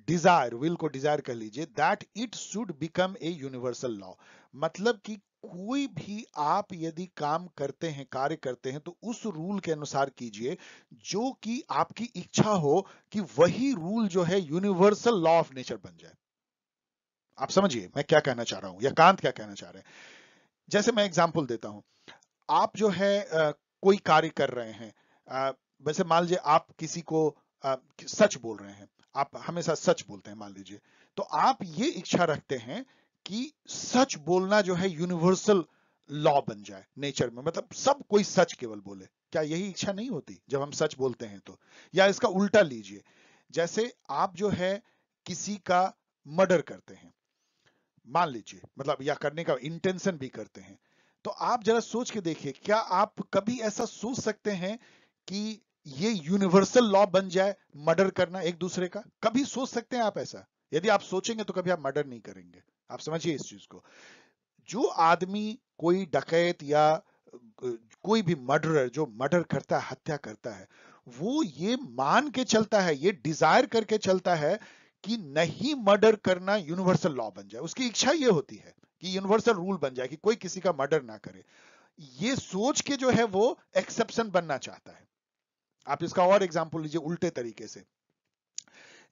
desire will को डिजायर कह लीजिए that it should become a universal law मतलब कि कोई भी आप यदि काम करते हैं कार्य करते हैं तो उस रूल के अनुसार कीजिए जो कि आपकी इच्छा हो कि वही रूल जो है यूनिवर्सल लॉ ऑफ नेचर बन जाए आप समझिए मैं क्या कहना चाह रहा हूं या कांत क्या कहना चाह रहे हैं जैसे मैं एग्जाम्पल देता हूं आप जो है आ, कोई कार्य कर रहे हैं आ, वैसे मान लीजिए आप किसी को आ, सच बोल रहे हैं आप हमेशा सच बोलते हैं मान लीजिए तो आप ये इच्छा रखते हैं कि सच बोलना जो है यूनिवर्सल लॉ बन जाए नेचर में मतलब सब कोई सच केवल बोले क्या यही इच्छा नहीं होती जब हम सच बोलते हैं तो या इसका उल्टा लीजिए जैसे आप जो है किसी का मर्डर करते हैं मान लीजिए मतलब या करने का इंटेंशन भी करते हैं तो आप जरा सोच के देखिए क्या आप कभी ऐसा सोच सकते हैं कि ये यूनिवर्सल लॉ बन जाए मर्डर करना एक दूसरे का कभी सोच सकते हैं आप ऐसा यदि आप सोचेंगे तो कभी आप मर्डर नहीं करेंगे आप समझिए इस चीज को जो आदमी कोई डकैत या कोई भी मर्डरर जो मर्डर करता है हत्या करता है वो ये मान के चलता है ये डिजायर करके चलता है कि नहीं मर्डर करना यूनिवर्सल लॉ बन जाए उसकी इच्छा ये होती है कि यूनिवर्सल रूल बन जाए कि कोई किसी का मर्डर ना करे ये सोच के जो है वो एक्सेप्शन बनना चाहता है आप इसका और एग्जाम्पल लीजिए उल्टे तरीके से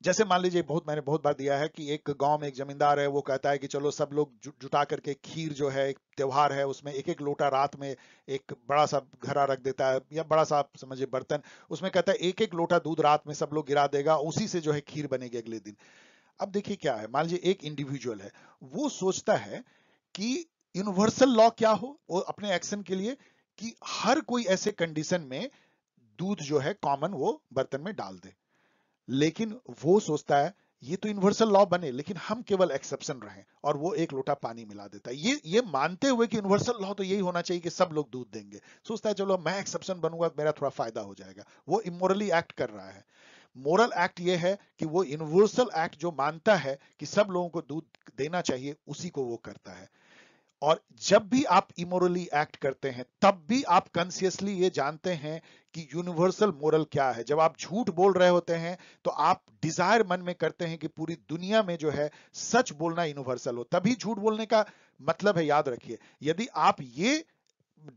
जैसे मान लीजिए बहुत मैंने बहुत बार दिया है कि एक गांव में एक जमींदार है वो कहता है कि चलो सब लोग जुटा करके खीर जो है एक त्यौहार है उसमें एक एक लोटा रात में एक बड़ा सा घरा रख देता है या बड़ा सा समझिए बर्तन उसमें कहता है एक एक लोटा दूध रात में सब लोग गिरा देगा उसी से जो है खीर बनेगी अगले दिन अब देखिए क्या है मान लीजिए एक इंडिविजुअल है वो सोचता है कि यूनिवर्सल लॉ क्या हो वो अपने एक्शन के लिए कि हर कोई ऐसे कंडीशन में दूध जो है कॉमन वो बर्तन में डाल दे लेकिन वो सोचता है ये तो यूनिवर्सल लॉ बने लेकिन हम केवल एक्सेप्शन रहे और वो एक लोटा पानी मिला देता है ये ये मानते हुए कि यूनिवर्सल लॉ तो यही होना चाहिए कि सब लोग दूध देंगे सोचता है चलो मैं एक्सेप्शन बनूंगा मेरा थोड़ा फायदा हो जाएगा वो इमोरली एक्ट कर रहा है मोरल एक्ट ये है कि वो यूनिवर्सल एक्ट जो मानता है कि सब लोगों को दूध देना चाहिए उसी को वो करता है और जब भी आप इमोरली एक्ट करते हैं तब भी आप कॉन्सियसली ये जानते हैं कि यूनिवर्सल मोरल क्या है जब आप झूठ बोल रहे होते हैं तो आप डिजायर मन में करते हैं कि पूरी दुनिया में जो है सच बोलना यूनिवर्सल हो तभी झूठ बोलने का मतलब है याद रखिए यदि आप ये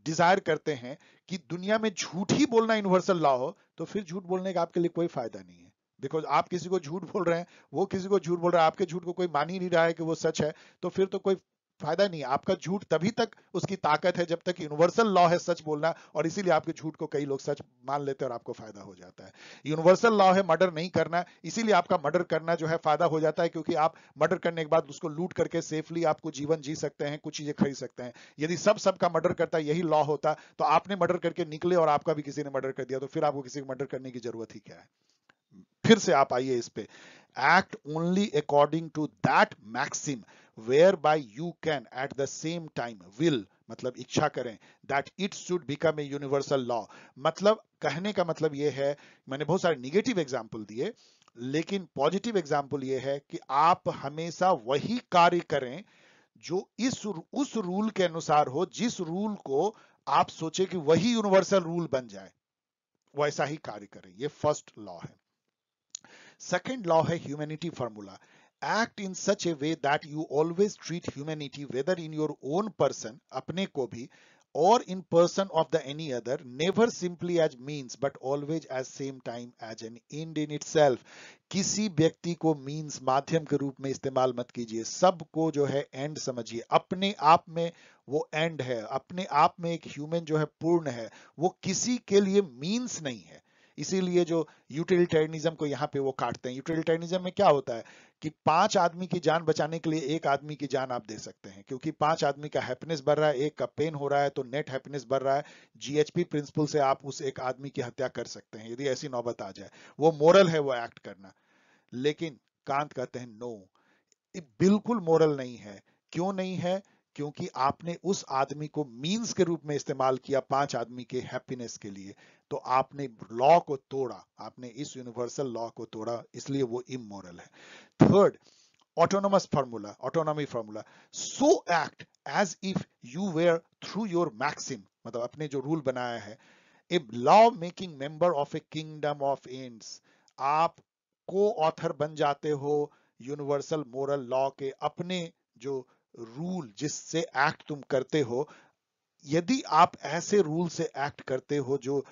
डिजायर करते हैं कि दुनिया में झूठ ही बोलना यूनिवर्सल लॉ हो तो फिर झूठ बोलने का आपके लिए कोई फायदा नहीं है बिकॉज आप किसी को झूठ बोल रहे हैं वो किसी को झूठ बोल रहा है आपके झूठ को कोई मान ही नहीं रहा है कि वो सच है तो फिर तो कोई फायदा नहीं आपका झूठ तभी तक उसकी ताकत है जब तक यूनिवर्सल लॉ है सच बोलना और इसीलिए आपके झूठ को कई लोग सच मान लेते हैं और आपको फायदा हो जाता है यूनिवर्सल लॉ है मर्डर नहीं करना इसीलिए आपका मर्डर करना जो है फायदा हो जाता है क्योंकि आप मर्डर करने के बाद उसको लूट करके सेफली आपको जीवन जी सकते हैं कुछ चीजें खरीद सकते हैं यदि सब सबका मर्डर करता यही लॉ होता तो आपने मर्डर करके निकले और आपका भी किसी ने मर्डर कर दिया तो फिर आपको किसी को मर्डर करने की जरूरत ही क्या है फिर से आप आइए इस पे act only according to that maxim whereby you can at the same time will मतलब इच्छा करें that it should become a universal law मतलब कहने का मतलब यह है मैंने बहुत सारे निगेटिव एग्जाम्पल दिए लेकिन पॉजिटिव एग्जाम्पल यह है कि आप हमेशा वही कार्य करें जो इस उस रूल के अनुसार हो जिस रूल को आप सोचे कि वही यूनिवर्सल रूल बन जाए वैसा ही कार्य करें ये फर्स्ट लॉ है सेकेंड लॉ है humanity formula act in such a way that you always treat humanity whether in your own person apne ko bhi or in person of the any other never simply as means but always as same time as an end in itself किसी व्यक्ति को means माध्यम के रूप में इस्तेमाल मत कीजिए सबको जो है end समझिए अपने आप में वो end है अपने आप में एक human जो है पूर्ण है वो किसी के लिए means नहीं है इसीलिए जो यूटिलिटेनिज्म को यहाँ पे वो काटते हैं यूटिलिटेरियनिज्म में क्या होता है कि पांच आदमी की जान बचाने के लिए एक आदमी की जान आप दे सकते हैं क्योंकि पांच आदमी का हैप्पीनेस बढ़ रहा है एक का पेन हो रहा है तो नेट हैप्पीनेस बढ़ रहा है जीएचपी प्रिंसिपल से आप उस एक आदमी की हत्या कर सकते हैं यदि ऐसी नौबत आ जाए वो मोरल है वो एक्ट करना लेकिन कांत कहते हैं नो बिल्कुल मोरल नहीं है क्यों नहीं है क्योंकि आपने उस आदमी को मींस के रूप में इस्तेमाल किया पांच आदमी के हैप्पीनेस के लिए तो आपने लॉ को तोड़ा आपने इस यूनिवर्सल लॉ को तोड़ा इसलिए वो इमोरल है third autonomous formula autonomy formula so act as if you were through your maxim मतलब अपने जो रूल बनाया है, a law making member of a kingdom of end आप को ऑथर बन जाते हो यूनिवर्सल मोरल लॉ के अपने जो रूल जिससे एक्ट तुम करते हो यदि आप ऐसे रूल से एक्ट करते हो जो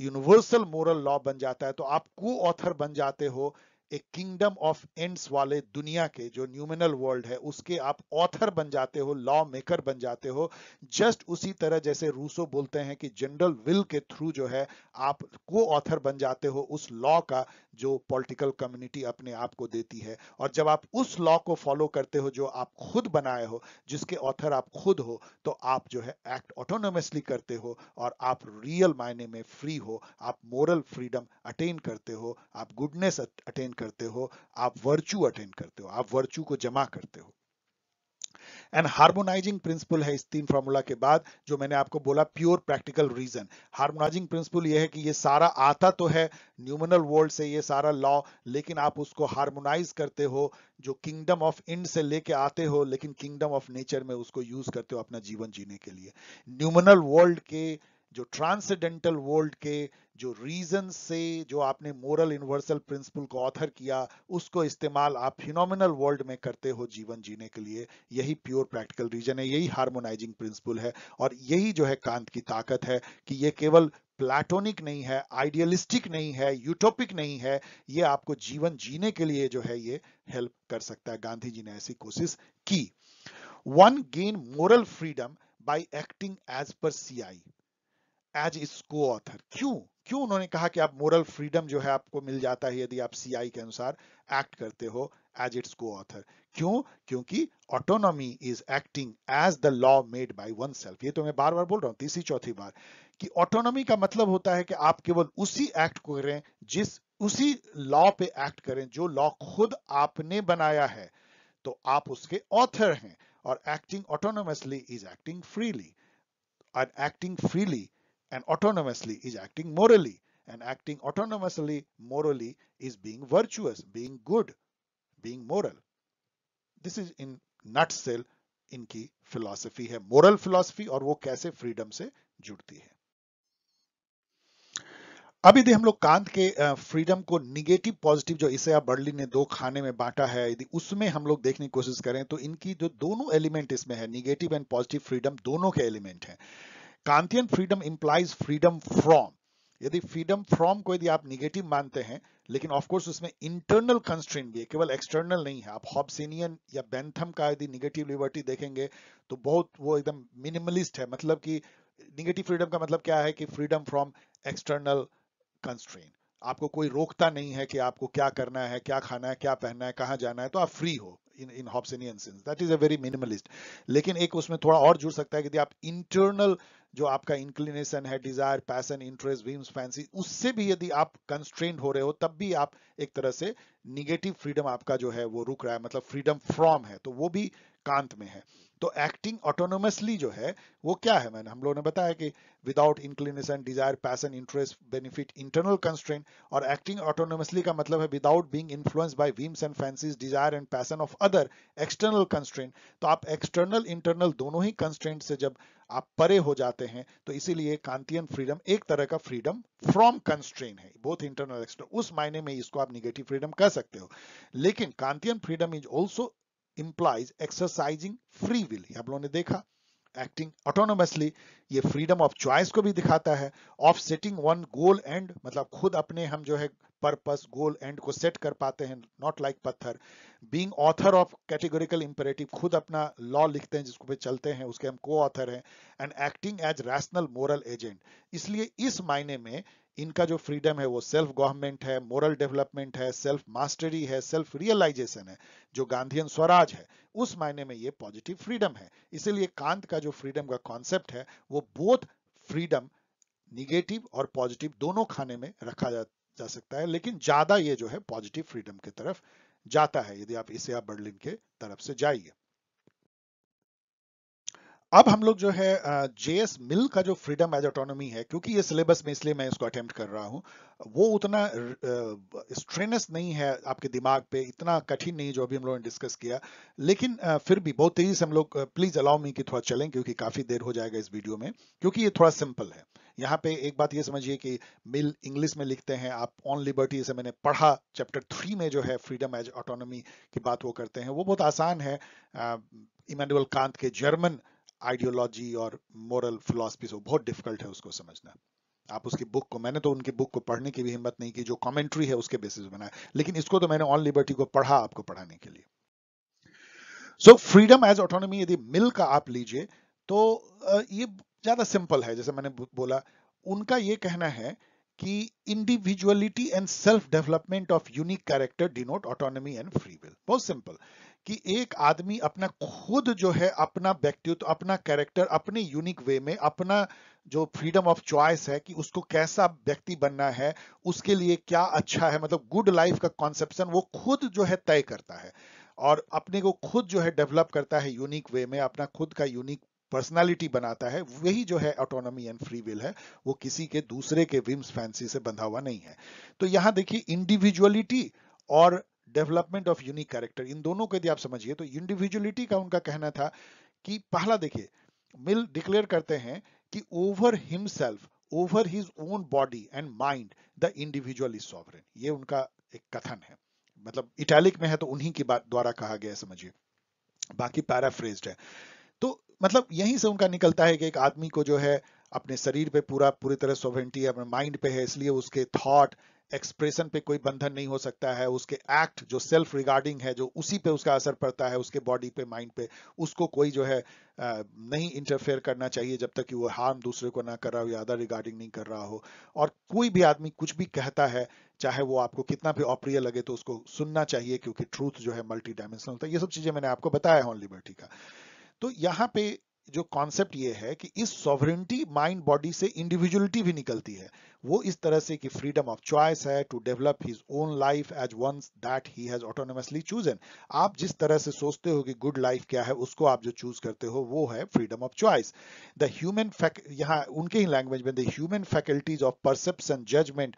यूनिवर्सल मोरल लॉ बन जाता है तो आप को ऑथर बन जाते हो एक किंगडम ऑफ एंड्स वाले दुनिया के जो न्यूमिनल वर्ल्ड है उसके आप ऑथर बन जाते हो लॉ मेकर बन जाते हो जस्ट उसी तरह जैसे रूसो बोलते हैं कि जनरल विल के थ्रू जो है आप को ऑथर बन जाते हो उस लॉ का जो पॉलिटिकल कम्युनिटी अपने आप को देती है और जब आप उस लॉ को फॉलो करते हो जो आप खुद बनाए हो जिसके ऑथर आप खुद हो तो आप जो है एक्ट ऑटोनोमसली करते हो और आप रियल मायने में फ्री हो आप मोरल फ्रीडम अटेन करते हो आप गुडनेस अटेन करते हो आप वर्चू अटेंड करते हो आप वर्चू को जमा करते हो एंड हार्मोनाइजिंग प्रिंसिपल है इस तीन फॉर्मूला के बाद जो मैंने आपको बोला pure practical reason harmonising principle यह है कि ये सारा आता तो है न्यूमनल वर्ल्ड से ये सारा लॉ लेकिन आप उसको हार्मोनाइज करते हो जो किंगडम ऑफ इंड से लेके आते हो लेकिन किंगडम ऑफ नेचर में उसको यूज करते हो अपना जीवन जीने के लिए न्यूमनल वर्ल्ड के जो ट्रांसडेंटल वर्ल्ड के जो रीजन से जो आपने मोरल यूनिवर्सल प्रिंसिपल को ऑथर किया उसको इस्तेमाल आप फिनोमिनल वर्ल्ड में करते हो जीवन जीने के लिए यही प्योर प्रैक्टिकल रीजन है यही हार्मोनाइजिंग प्रिंसिपल है और यही जो है कांत की ताकत है कि ये केवल प्लेटोनिक नहीं है आइडियलिस्टिक नहीं है यूटोपिक नहीं है ये आपको जीवन जीने के लिए जो है ये हेल्प कर सकता है गांधी जी ने ऐसी कोशिश की one gain moral freedom acting as per C I as इस को ऑथर क्यों क्यों उन्होंने कहा कि आप मोरल फ्रीडम जो है आपको मिल जाता है यदि आप सीआई के अनुसार एक्ट करते हो एज इट्स को ऑथर क्यों क्योंकि autonomy is acting as the law made by oneself ये तो मैं बार बार बोल रहा हूं तीसरी चौथी बार कि ऑटोनॉमी का मतलब होता है कि आप केवल उसी एक्ट को करें जिस उसी लॉ पे एक्ट करें जो लॉ खुद आपने बनाया है तो आप उसके ऑथर हैं और acting autonomously is acting freely और acting freely and autonomously is acting morally and acting autonomously morally is being virtuous being good being moral this is in nutshell इनकी फिलॉसफी है मोरल फिलॉसफी और वो कैसे freedom से जुड़ती है अभी यदि हम लोग कांत के फ्रीडम को निगेटिव पॉजिटिव जो इसे आप बर्डली ने दो खाने में बांटा है यदि उसमें हम लोग देखने की कोशिश करें तो इनकी जो दोनों एलिमेंट इसमें है निगेटिव एंड पॉजिटिव फ्रीडम दोनों के एलिमेंट हैं Kantian freedom implies freedom from यदि फ्रीडम फ्रॉम को यदि आप निगेटिव मानते हैं लेकिन ऑफकोर्स उसमें इंटरनल कंस्ट्रेंट भी है केवल एक्सटर्नल नहीं है आप हॉब्सिनियन या बेंथम का यदि निगेटिव लिबर्टी देखेंगे तो बहुत वो एकदम मिनिमलिस्ट है मतलब कि निगेटिव फ्रीडम का मतलब क्या है कि फ्रीडम फ्रॉम एक्सटर्नल कंस्ट्रेन आपको कोई रोकता नहीं है कि आपको क्या करना है क्या खाना है क्या पहनना है कहाँ जाना है तो आप फ्री हो in in Hobbesian sense that is a very minimalist लेकिन एक उसमें थोड़ा और जुड़ सकता है यदि आप इंटरनल जो आपका इंक्लिनेशन है desire passion interest whims fancy उससे भी यदि आप कंस्ट्रेंड हो रहे हो तब भी आप एक तरह से निगेटिव फ्रीडम आपका जो है वो रुक रहा है मतलब फ्रीडम फ्रॉम है तो वो भी कांत में है तो एक्टिंग ऑटोनोमसली जो है वो क्या है मैंने हम लोगों ने बताया कि without inclination desire passion interest benefit internal constraint और एक्टिंग ऑटोनोमसली का मतलब है without being influence by whims and fancies desire and passion of other external constraint तो आप एक्सटर्नल इंटरनल दोनों ही कंस्ट्रेंट से जब आप परे हो जाते हैं तो इसीलिए कांतियन फ्रीडम एक तरह का फ्रीडम फ्रॉम कंस्ट्रेन है बोथ इंटरनल एक्सटर्नल उस मायने में इसको आप निगेटिव फ्रीडम कह सकते हो लेकिन Kantian freedom is also implies exercising free will आप लोगों ने देखा एक्टिंग ऑटोनोमसली ये फ्रीडम ऑफ चॉइस को भी दिखाता है of setting one goal and मतलब खुद अपने हम जो है पर्पस गोल एंड को सेट कर पाते हैं नॉट लाइक पत्थर being author of categorical imperative खुद अपना लॉ लिखते हैं जिसको पे चलते हैं उसके हम को ऑथर हैं and acting as rational moral agent इसलिए इस मायने में इनका जो फ्रीडम है वो सेल्फ गवर्नमेंट है मोरल डेवलपमेंट है सेल्फ मास्टरी है सेल्फ रियलाइजेशन है जो गांधीयन स्वराज है उस मायने में ये पॉजिटिव फ्रीडम है इसीलिए कांत का जो फ्रीडम का कॉन्सेप्ट है वो बोथ फ्रीडम निगेटिव और पॉजिटिव दोनों खाने में रखा जा, जा सकता है लेकिन ज्यादा ये जो है पॉजिटिव फ्रीडम की तरफ जाता है यदि आप इसे आप बर्लिन के तरफ से जाइए अब हम लोग जो है जेएस मिल का जो फ्रीडम एज ऑटोनॉमी है क्योंकि ये सिलेबस में इसलिए मैं इसको अटेम्प्ट कर रहा हूँ वो उतना स्ट्रेनस नहीं है आपके दिमाग पे इतना कठिन नहीं जो अभी हम लोगों ने डिस्कस किया लेकिन फिर भी बहुत तेजी से हम लोग प्लीज अलाउ मी कि थोड़ा चलें क्योंकि काफी देर हो जाएगा इस वीडियो में क्योंकि ये थोड़ा सिंपल है यहाँ पे एक बात ये समझिए कि मिल इंग्लिश में लिखते हैं आप ऑन लिबर्टी से मैंने पढ़ा चैप्टर थ्री में जो है फ्रीडम एज ऑटोनॉमी की बात वो करते हैं वो बहुत आसान है इमानुअल कांत के जर्मन आइडियोलॉजी और मॉरल फिलोसफी से बहुत डिफिकल्ट है उसको समझना आप उसकी बुक को मैंने तो उनकी बुक को पढ़ने की भी हिम्मत नहीं की जो कमेंट्री है उसके बेसिस बनाया लेकिन इसको तो मैंने ऑन लिबर्टी को पढ़ा आपको पढ़ाने के लिए सो फ्रीडम एज ऑटोनोमी यदि मिल का आप लीजिए तो ये ज्यादा सिंपल है जैसे मैंने बोला उनका ये कहना है कि individuality and self development of unique character denote autonomy and free will बहुत सिंपल कि एक आदमी अपना खुद जो है अपना व्यक्तित्व अपना कैरेक्टर अपने यूनिक वे में अपना जो फ्रीडम ऑफ चॉइस है कि उसको कैसा व्यक्ति बनना है उसके लिए क्या अच्छा है मतलब गुड लाइफ का कॉन्सेप्शन वो खुद जो है तय करता है और अपने को खुद जो है डेवलप करता है यूनिक वे में अपना खुद का यूनिक पर्सनालिटी बनाता है वही जो है ऑटोनॉमी एंड फ्री विल है वो किसी के दूसरे के विम्स फैंसी से बंधा हुआ नहीं है तो यहाँ देखिए इंडिविजुअलिटी और डेवलपमेंट ऑफ यूनिक कैरेक्टर इन दोनों को यदि आप समझिए तो इंडिविजुअलिटी का उनका कहना था कि पहला देखिए मिल डिक्लेयर करते हैं कि over himself over his own body and mind the individual is sovereign ये उनका एक कथन है मतलब इटैलिक में है तो उन्हीं की बात द्वारा कहा गया समझिए बाकी पैराफ्रेज है तो मतलब यहीं से उनका निकलता है कि एक आदमी को जो है अपने शरीर पे पूरा पूरी तरह सोवेंटी अपने माइंड पे है इसलिए उसके थॉट एक्सप्रेशन पे कोई बंधन नहीं हो सकता है उसके एक्ट जो सेल्फ रिगार्डिंग है जो उसी पे उसका असर पड़ता है उसके बॉडी पे माइंड पे उसको कोई जो है नहीं इंटरफेयर करना चाहिए जब तक कि वो हार्म दूसरे को ना कर रहा हो या अदर रिगार्डिंग नहीं कर रहा हो और कोई भी आदमी कुछ भी कहता है चाहे वो आपको कितना भी अप्रिय लगे तो उसको सुनना चाहिए क्योंकि ट्रूथ जो है मल्टी डायमेंशनल होता है ये सब चीजें मैंने आपको बताया ऑन लिबर्टी का तो यहाँ पे जो कॉन्सेप्ट ये है कि इस सॉवरिटी माइंड बॉडी से इंडिविजुअलिटी भी निकलती है वो इस तरह से कि फ्रीडम ऑफ चॉइस है to develop his own life as one's that he has autonomously chosen आप जिस तरह से सोचते हो कि गुड लाइफ क्या है उसको आप जो चूज करते हो वो है freedom of choice the human यहाँ उनके ही लैंग्वेज में the human faculties of perception judgement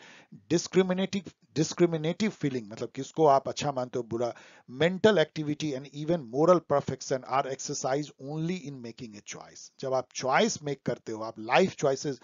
discriminative discriminative feeling मतलब किसको आप अच्छा मानते हो बुरा mental activity and even moral perfection are exercise only in making a choice जब आप चॉइस मेक करते हो आप लाइफ चॉइसेस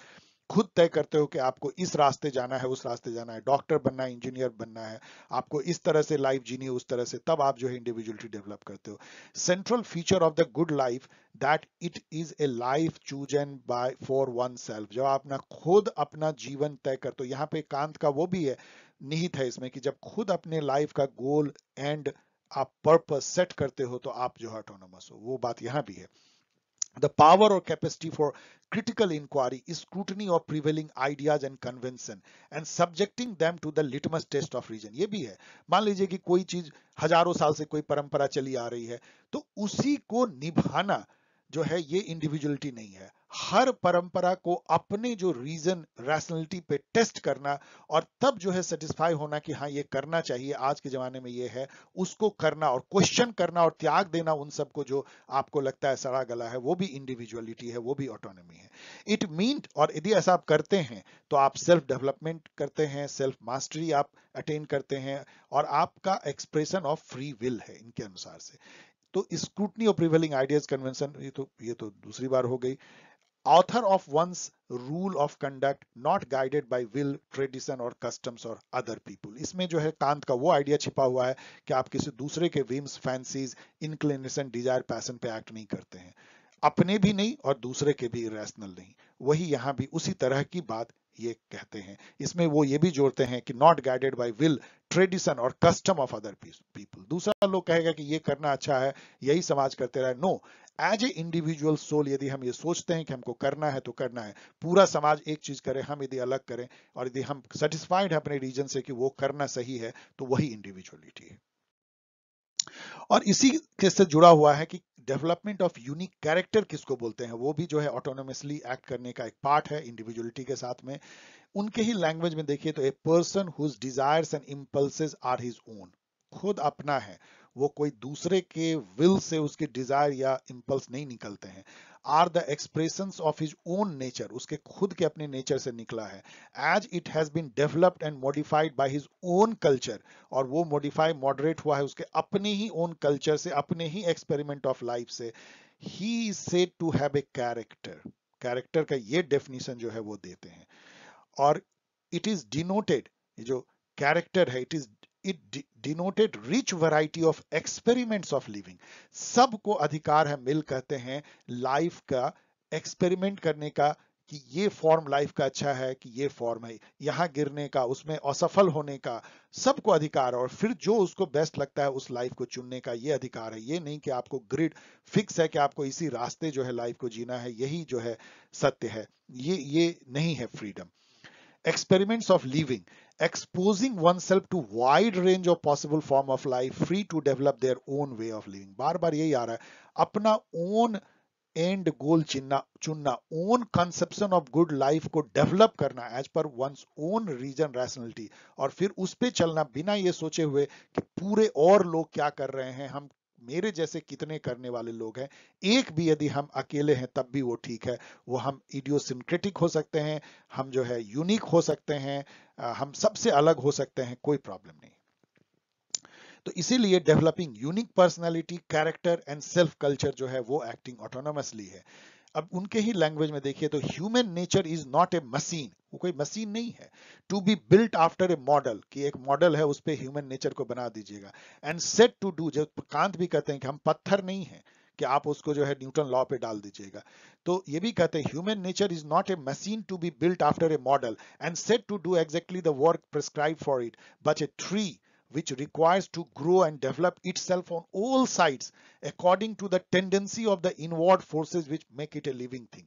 खुद तय करते हो कि आपको इस रास्ते जाना है उस रास्ते जाना है डॉक्टर बनना है इंजीनियर बनना है आपको इस तरह से लाइफ जीनी उस तरह से तब आप जो है इंडिविजुअलिटी डेवलप करते हो central feature of the good life that it is a life chosen by for oneself जब आप ना खुद अपना जीवन तय करते हो यहाँ पे कांत का वो भी है निहित है इसमें कि जब खुद अपने लाइफ का गोल एंड आप पर्पस सेट करते हो तो आप जो है ऑटोनोमस हो वो बात यहाँ भी है the power or capacity for critical inquiry is scrutiny of prevailing ideas and convention and subjecting them to the litmus test of reason ye bhi hai maan lijiye ki koi cheez hazaron saal se koi parampara chali aa rahi hai to usi ko nibhana jo hai ye individuality nahi hai हर परंपरा को अपने जो reason rationality पे test करना और तब जो है सेटिस्फाई होना कि हाँ ये करना चाहिए आज के जमाने में ये है उसको करना और क्वेश्चन करना और त्याग देना उन सबको जो आपको लगता है सड़ा गला है वो भी इंडिविजुअलिटी है वो भी ऑटोनोमी है इट मीन और यदि ऐसा आप करते हैं तो आप सेल्फ डेवलपमेंट करते हैं सेल्फ मास्टरी आप अटेन करते हैं और आपका एक्सप्रेशन ऑफ फ्री विल है इनके अनुसार से तो scrutiny of prevailing ideas convention ये तो ये तो दूसरी बार हो गई author of one's rule of conduct not guided by will tradition और कस्टम्स और अदर पीपल इसमें जो है कांत का वो आइडिया छिपा हुआ है कि आप किसी दूसरे के whims fancies inclination desire passion पे एक्ट नहीं करते हैं अपने भी नहीं और दूसरे के भी इरेशनल नहीं वही यहाँ भी उसी तरह की बात ये कहते हैं इसमें वो ये भी जोड़ते हैं कि not guided by will tradition और कस्टम ऑफ अदर पीपल दूसरा लोग कहेगा कि ये करना अच्छा है यही समाज करते रहे no as a individual soul यदि हम ये सोचते हैं कि हमको करना है तो करना है पूरा समाज एक चीज करे हम यदि अलग करें और यदि हम सेटिस्फाइड है अपने रीजन से कि वो करना सही है तो वही इंडिविजुअलिटी है और इसी के से जुड़ा हुआ है कि डेवलपमेंट ऑफ यूनिक कैरेक्टर किसको बोलते हैं वो भी जो है ऑटोनोमसली एक्ट करने का एक पार्ट है इंडिविजुअलिटी के साथ में उनके ही लैंग्वेज में देखिए तो a person whose desires and impulses are his own खुद अपना है वो कोई दूसरे के विल से उसके डिजायर या इम्पल्स नहीं निकलते हैं are the expression of his own nature उसके खुद के अपने नेचर से निकला है as it has been developed and modified by his own culture और वो मॉडिफाई मॉडरेट हुआ है उसके अपने ही ओन कल्चर से अपने ही एक्सपेरिमेंट ऑफ लाइफ से ही is said to have a character character का ये डेफिनेशन जो है वो देते हैं और इट इज डिनोटेड जो कैरेक्टर है it is it denoted rich variety of experiments of living सबको अधिकार है मिल कहते हैं लाइफ का एक्सपेरिमेंट करने का कि ये फॉर्म लाइफ का अच्छा है कि ये फॉर्म है यहाँ गिरने का उसमें असफल होने का सबको अधिकार है और फिर जो उसको बेस्ट लगता है उस लाइफ को चुनने का ये अधिकार है ये नहीं कि आपको ग्रिड फिक्स है कि आपको इसी रास्ते जो है लाइफ को जीना है यही जो है सत्य है ये ये नहीं है freedom experiments of living exposing oneself to wide range of possible form of life free to develop their own way of living बार बार यही आ रहा है अपना ओन एंड गोल चुनना चुनना own conception of good life को डेवलप करना as per one's own reason rationality और फिर उस पर चलना बिना ये सोचे हुए कि पूरे और लोग क्या कर रहे हैं हम मेरे जैसे कितने करने वाले लोग हैं एक भी यदि हम अकेले हैं तब भी वो ठीक है वो हम इडियोसिंक्रेटिक हो सकते हैं हम जो है यूनिक हो सकते हैं हम सबसे अलग हो सकते हैं कोई प्रॉब्लम नहीं तो इसीलिए developing unique personality character and self culture जो है वो एक्टिंग ऑटोनोमसली है अब उनके ही लैंग्वेज में देखिए तो human nature is not a machine वो कोई मशीन नहीं है to be built after a model कि एक मॉडल है उस पर ह्यूमन नेचर को बना दीजिएगा एंड सेट टू डू जो कांत भी कहते हैं कि हम पत्थर नहीं है कि आप उसको जो है न्यूटन लॉ पे डाल दीजिएगा तो ये भी कहते हैं human nature is not a machine to be built after a model and set to do exactly the work prescribe for it but a tree which requires to grow and develop itself on all sides according to the tendency of the inward forces which make it a living thing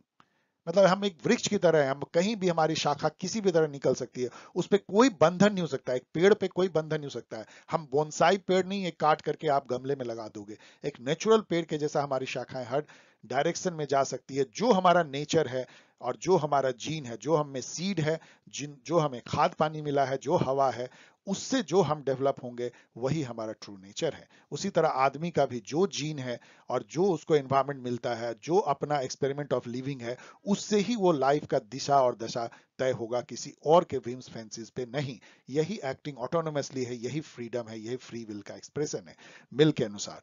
मतलब हम एक वृक्ष की तरह हैं हम कहीं भी हमारी शाखा किसी भी तरह निकल सकती है उस पर कोई बंधन नहीं हो सकता एक पेड़ पे कोई बंधन नहीं हो सकता है हम बोनसाई पेड़ नहीं है काट करके आप गमले में लगा दोगे एक नेचुरल पेड़ के जैसा हमारी शाखाएं हर डायरेक्शन में जा सकती है जो हमारा नेचर है और जो हमारा जीन है जो हमें सीड है जिन जो हमें खाद पानी मिला है जो हवा है उससे जो हम डेवलप होंगे वही हमारा ट्रू नेचर है उसी तरह आदमी का भी जो जीन है और जो उसको एनवायरमेंट मिलता है जो अपना एक्सपेरिमेंट ऑफ लिविंग है उससे ही वो लाइफ का दिशा और दशा तय होगा किसी और के विम्स फैंसीज पे नहीं यही एक्टिंग ऑटोनोमसली है यही फ्रीडम है यही फ्री विल का एक्सप्रेशन है मिल के अनुसार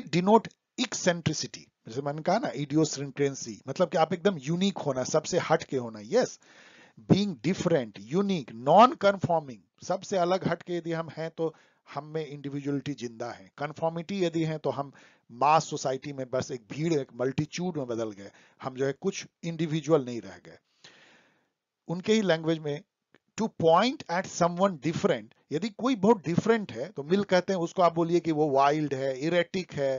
इट डिनोट इक्सेंट्रिसिटी जैसे मैंने कहा ना इडियोसिंक्रेंसी मतलब कि आप एकदम यूनिक होना सबसे हट के होना yes yes. Being different unique non conforming सबसे अलग हट के यदि हम हैं तो हम में इंडिविजुअलिटी जिंदा है कन्फॉर्मिटी यदि है तो हम मास सोसाइटी में बस एक भीड़ एक मल्टीट्यूड में बदल गए हम जो है कुछ इंडिविजुअल नहीं रह गए उनके ही लैंग्वेज में to point at someone different यदि कोई बहुत डिफरेंट है तो मिल कहते हैं उसको आप बोलिए कि वो वाइल्ड है इरेटिक है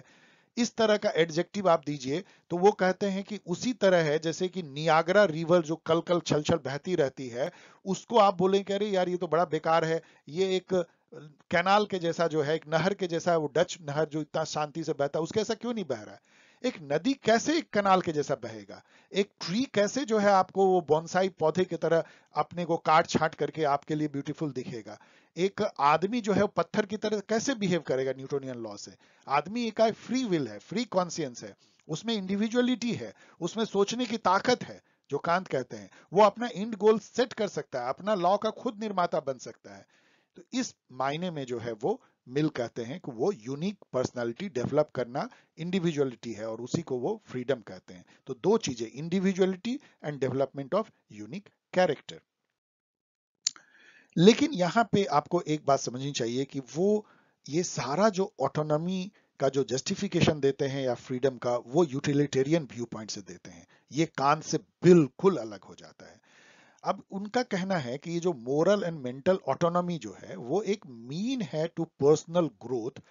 इस तरह का एडजेक्टिव आप दीजिए तो वो कहते हैं कि उसी तरह है जैसे कि नियागरा रिवर जो कल कल छल छल बहती रहती है उसको आप बोले कह रहे यार ये तो बड़ा बेकार है ये एक कैनाल के जैसा जो है एक नहर के जैसा वो डच नहर जो इतना शांति से बहता है उसके ऐसा क्यों नहीं बह रहा है एक नदी कैसे एक कनाल के जैसा बहेगा एक ट्री कैसे जो है आपको वो बॉन्साई पौधे की तरह अपने को काट छाट करके आपके लिए ब्यूटीफुल दिखेगा एक आदमी जो है पत्थर की तरह कैसे बिहेव करेगा न्यूटोनियन लॉ से आदमी एक फ्री विल है फ्री कॉन्सियंस है उसमें इंडिविजुअलिटी है उसमें सोचने की ताकत है जो कांत कहते हैं वो अपना इंड गोल सेट कर सकता है अपना लॉ का खुद निर्माता बन सकता है तो इस मायने में जो है वो मिल कहते हैं कि वो यूनिक पर्सनालिटी डेवलप करना इंडिविजुअलिटी है और उसी को वो फ्रीडम कहते हैं तो दो चीजें individuality and development of unique character लेकिन यहाँ पे आपको एक बात समझनी चाहिए कि वो ये सारा जो ऑटोनॉमी का जो जस्टिफिकेशन देते हैं या फ्रीडम का वो यूटिलिटेरियन व्यू पॉइंट से देते हैं ये कान से बिल्कुल अलग हो जाता है अब उनका कहना है कि ये जो मोरल एंड मेंटल ऑटोनॉमी जो है वो एक मीन है to personal growth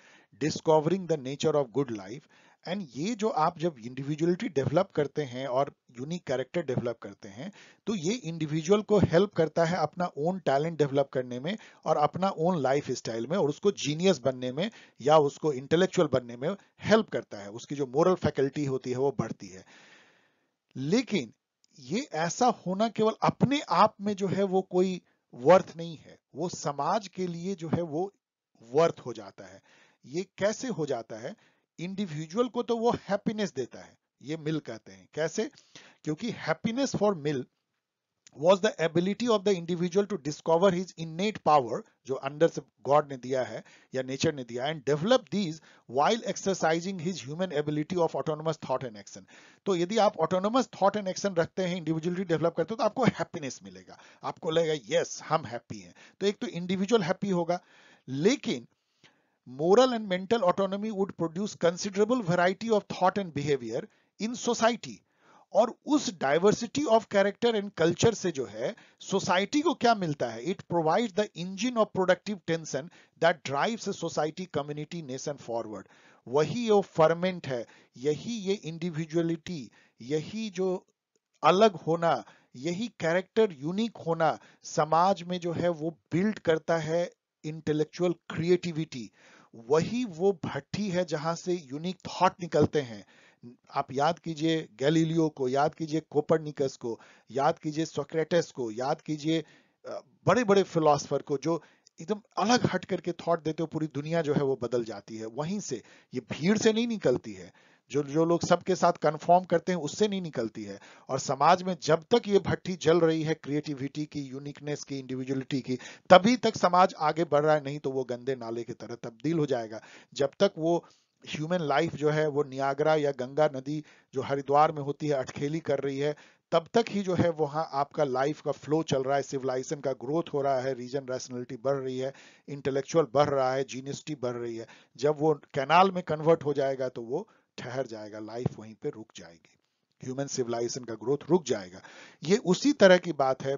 discovering the nature of good life and ये जो आप जब इंडिविजुअलिटी डेवलप करते हैं और यूनिक कैरेक्टर डेवलप करते हैं तो ये इंडिविजुअल को हेल्प करता है अपना ओन टैलेंट डेवलप करने में और अपना ओन लाइफ स्टाइल में और उसको जीनियस बनने में या उसको इंटेलेक्चुअल बनने में हेल्प करता है उसकी जो मोरल फैकल्टी होती है वो बढ़ती है लेकिन ये ऐसा होना केवल अपने आप में जो है वो कोई वर्थ नहीं है वो समाज के लिए जो है वो वर्थ हो जाता है ये कैसे हो जाता है इंडिविजुअल को तो वो हैप्पीनेस देता है ये मिल कहते हैं कैसे क्योंकि happiness for Mill was the ability of the individual to discover his innate power जो अंदर से गॉड ने दिया है या नेचर ने दिया and develop these while exercising his human ability of autonomous thought and action तो यदि आप ऑटोनोमस थॉट एंड एक्शन रखते हैं इंडिविजुअलिटी डेवलप करते हो तो आपको हैप्पीनेस मिलेगा आपको लगेगा यस yes, हम हैप्पी हैं तो एक तो इंडिविजुअल हैप्पी होगा लेकिन moral and mental autonomy would produce considerable variety of thought and behavior in society और उस diversity of character and culture से जो है सोसाइटी को क्या मिलता है it provide the engine of productive tension that drives society community nation forward वही वो फर्मेंट है यही ये इंडिविजुअलिटी यही जो अलग होना यही कैरेक्टर यूनिक होना समाज में जो है वो बिल्ड करता है इंटेलेक्चुअल क्रिएटिविटी वही वो भट्टी है जहां से यूनिक थॉट निकलते हैं आप याद कीजिए गैलीलियो को याद कीजिए कोपरनिकस को याद कीजिए सोक्रेटस को याद कीजिए बड़े बड़े फिलोसफर को जो एकदम अलग हट करके थॉट देते हो पूरी दुनिया जो है वो बदल जाती है वहीं से ये भीड़ से नहीं निकलती है जो जो लोग सबके साथ कंफर्म करते हैं उससे नहीं निकलती है और समाज में जब तक ये भट्टी जल रही है क्रिएटिविटी की यूनिकनेस की इंडिविजुअलिटी की तभी तक समाज आगे बढ़ रहा है नहीं तो वो गंदे नाले की तरह तब्दील हो जाएगा जब तक वो ह्यूमन लाइफ जो है वो नियाग्रा या गंगा नदी जो हरिद्वार में होती है अटखेली कर रही है तब तक ही जो है वहाँ आपका लाइफ का फ्लो चल रहा है सिविलाइजेशन का ग्रोथ हो रहा है रीजन रैशनलिटी बढ़ रही है इंटेलेक्चुअल बढ़ रहा है जीनिस्टी बढ़ रही है जब वो कैनाल में कन्वर्ट हो जाएगा तो वो ठहर जाएगा लाइफ वहीं पे रुक जाएगी ह्यूमन सिविलाइजेशन का ग्रोथ रुक जाएगा ये उसी तरह की बात है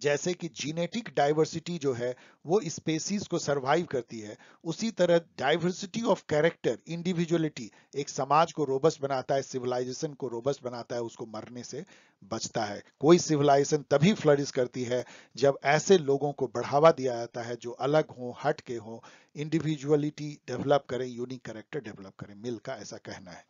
जैसे कि जीनेटिक डाइवर्सिटी जो है वो स्पेसीज को सरवाइव करती है उसी तरह डाइवर्सिटी ऑफ कैरेक्टर इंडिविजुअलिटी एक समाज को रोबस्ट बनाता है सिविलाइजेशन को रोबस्ट बनाता है उसको मरने से बचता है कोई सिविलाइजेशन तभी फ्लरिश करती है जब ऐसे लोगों को बढ़ावा दिया जाता है जो अलग हो हट के हों इंडिविजुअलिटी डेवलप करें यूनिक करेक्टर डेवलप करें मिल का ऐसा कहना है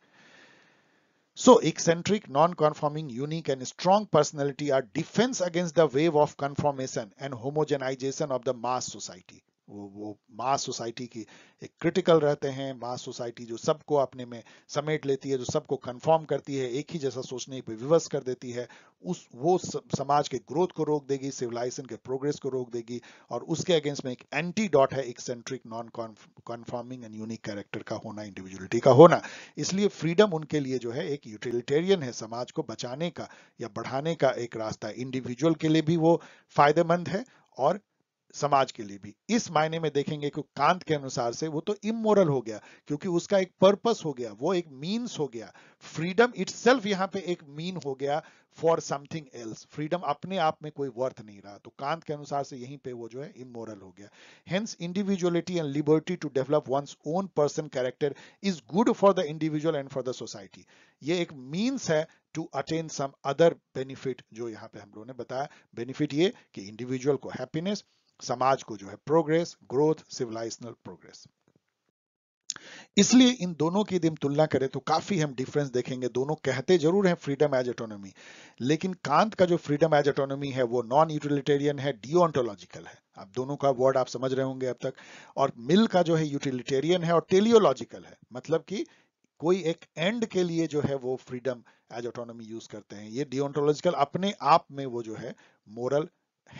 So eccentric, non-conforming, unique and strong personality are defense against the wave of conformation and homogenization of the mass society. वो वो मास सोसाइटी की एक क्रिटिकल रहते हैं मास सोसाइटी जो सबको अपने में समेट लेती है जो सबको कंफर्म करती है एक ही जैसा सोचने पर विवश कर देती है उस वो समाज के ग्रोथ को रोक देगी सिविलाइजेशन के प्रोग्रेस को रोक देगी और उसके अगेंस्ट में एक एंटी डॉट है eccentric non conforming and unique character का होना इंडिविजुअलिटी का होना इसलिए फ्रीडम उनके लिए जो है एक यूटिलिटेरियन है समाज को बचाने का या बढ़ाने का एक रास्ता इंडिविजुअल के लिए भी वो फायदेमंद है और समाज के लिए भी इस मायने में देखेंगे कि कांत के अनुसार से वो तो इमोरल हो गया क्योंकि उसका एक पर्पस हो गया वो एक मींस हो गया फ्रीडम इटसेल्फ यहाँ पे एक मीन हो गया फॉर समथिंग एल्स फ्रीडम अपने आप में कोई वर्थ नहीं रहा तो कांत के अनुसार से यहीं पे वो जो है इमोरल हो गया hence individuality and liberty to develop one's own person character is good for the individual and for the society ये एक मीन्स है to attain some other benefit जो यहाँ पे हम लोगों ने बताया बेनिफिट ये कि इंडिविजुअल को हैप्पीनेस समाज को जो है प्रोग्रेस ग्रोथ सिविलाइजेशनल प्रोग्रेस इसलिए इन दोनों की यदि हम तुलना करें तो काफी हम डिफरेंस देखेंगे दोनों कहते जरूर हैं फ्रीडम एज ऑटोनॉमी लेकिन कांत का जो फ्रीडम एज ऑटोनॉमी है वो नॉन यूटिलिटेरियन है डिओंटोलॉजिकल है आप दोनों का वर्ड आप समझ रहे होंगे अब तक और मिल का जो है यूटिलिटेरियन है और टेलियोलॉजिकल है मतलब कि कोई एक एंड के लिए जो है वो फ्रीडम एज ऑटोनॉमी यूज करते हैं ये डिओंटोलॉजिकल अपने आप में वो जो है मोरल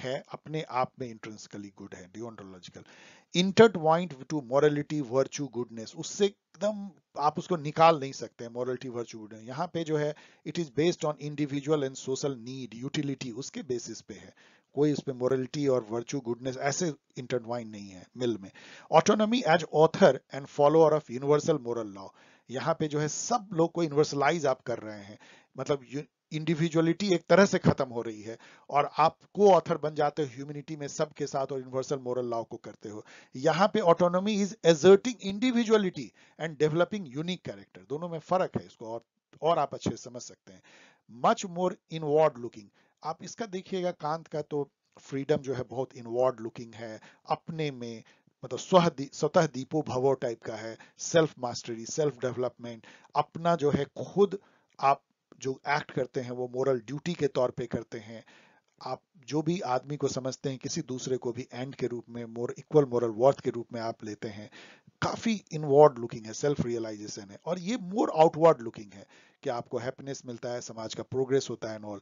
है अपने आप में इंट्रेंसिकली गुड है deontological intertwined to morality virtue goodness उससे एकदम आप उसको निकाल नहीं सकते मॉरलिटी वर्च्यू गुडनेस यहाँ पे जो है it is based on individual and social need utility उसके बेसिस पे है कोई उस मॉरलिटी और वर्च्यू गुडनेस ऐसे इंटरवाइन नहीं है मिल में autonomy as author and follower of universal moral law यहाँ पे जो है सब लोग को यूनिवर्सलाइज आप कर रहे हैं मतलब इंडिविजुअलिटी एक तरह से खत्म हो रही है और आप को ऑथर बन जाते हो ह्यूमिनिटी में सबके साथ और यूनिवर्सल मोरल लॉ को करते हो यहाँ पे autonomy is asserting individuality and developing unique character दोनों में फर्क है इसको और और आप अच्छे समझ सकते हैं मच मोर इनवॉर्ड लुकिंग आप इसका देखिएगा कांत का तो फ्रीडम जो है बहुत इनवॉर्ड लुकिंग है अपने में मतलब स्वह स्वतः दीपो भवो टाइप का है सेल्फ मास्टरी सेल्फ डेवलपमेंट अपना जो है खुद आप जो एक्ट करते हैं वो मोरल ड्यूटी के तौर पे करते हैं आप जो भी आदमी को समझते हैं किसी दूसरे को भी एंड के रूप में मोर इक्वल मोरल वर्थ के रूप में आप लेते हैं काफी इनवर्ड लुकिंग है सेल्फ रियलाइजेशन है और ये मोर आउटवर्ड लुकिंग है कि आपको हैप्पीनेस मिलता है समाज का प्रोग्रेस होता है and all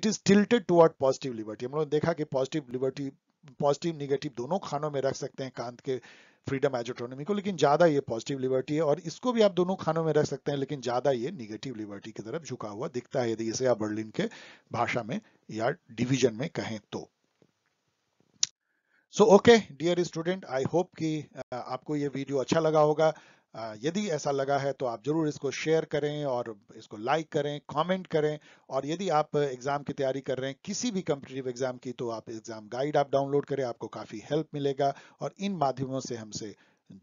it is tilted toward positive liberty हम लोगों ने देखा कि पॉजिटिव लिबर्टी पॉजिटिव निगेटिव दोनों खानों में रख सकते हैं कांत के फ्रीडम ऑटोनोमी को लेकिन ज्यादा ये पॉजिटिव लिबर्टी है और इसको भी आप दोनों खानों में रख सकते हैं लेकिन ज्यादा ये निगेटिव लिबर्टी की तरफ झुका हुआ दिखता है यदि इसे आप बर्लिन के भाषा में या डिविजन में कहें तो so okay dear student I hope कि uh, आपको ये वीडियो अच्छा लगा होगा यदि ऐसा लगा है तो आप ज़रूर इसको शेयर करें और इसको लाइक करें कमेंट करें और यदि आप एग्ज़ाम की तैयारी कर रहे हैं किसी भी कंपिटेटिव एग्ज़ाम की तो आप एग्ज़ाम गाइड आप डाउनलोड करें आपको काफ़ी हेल्प मिलेगा और इन माध्यमों से हमसे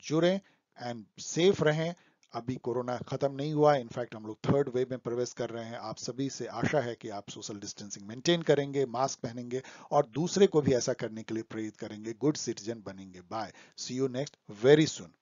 जुड़ें एंड सेफ रहें अभी कोरोना खत्म नहीं हुआ इनफैक्ट हम लोग थर्ड वेव में प्रवेश कर रहे हैं आप सभी से आशा है कि आप सोशल डिस्टेंसिंग मेंटेन करेंगे मास्क पहनेंगे और दूसरे को भी ऐसा करने के लिए प्रेरित करेंगे गुड सिटीजन बनेंगे bye see you next very soon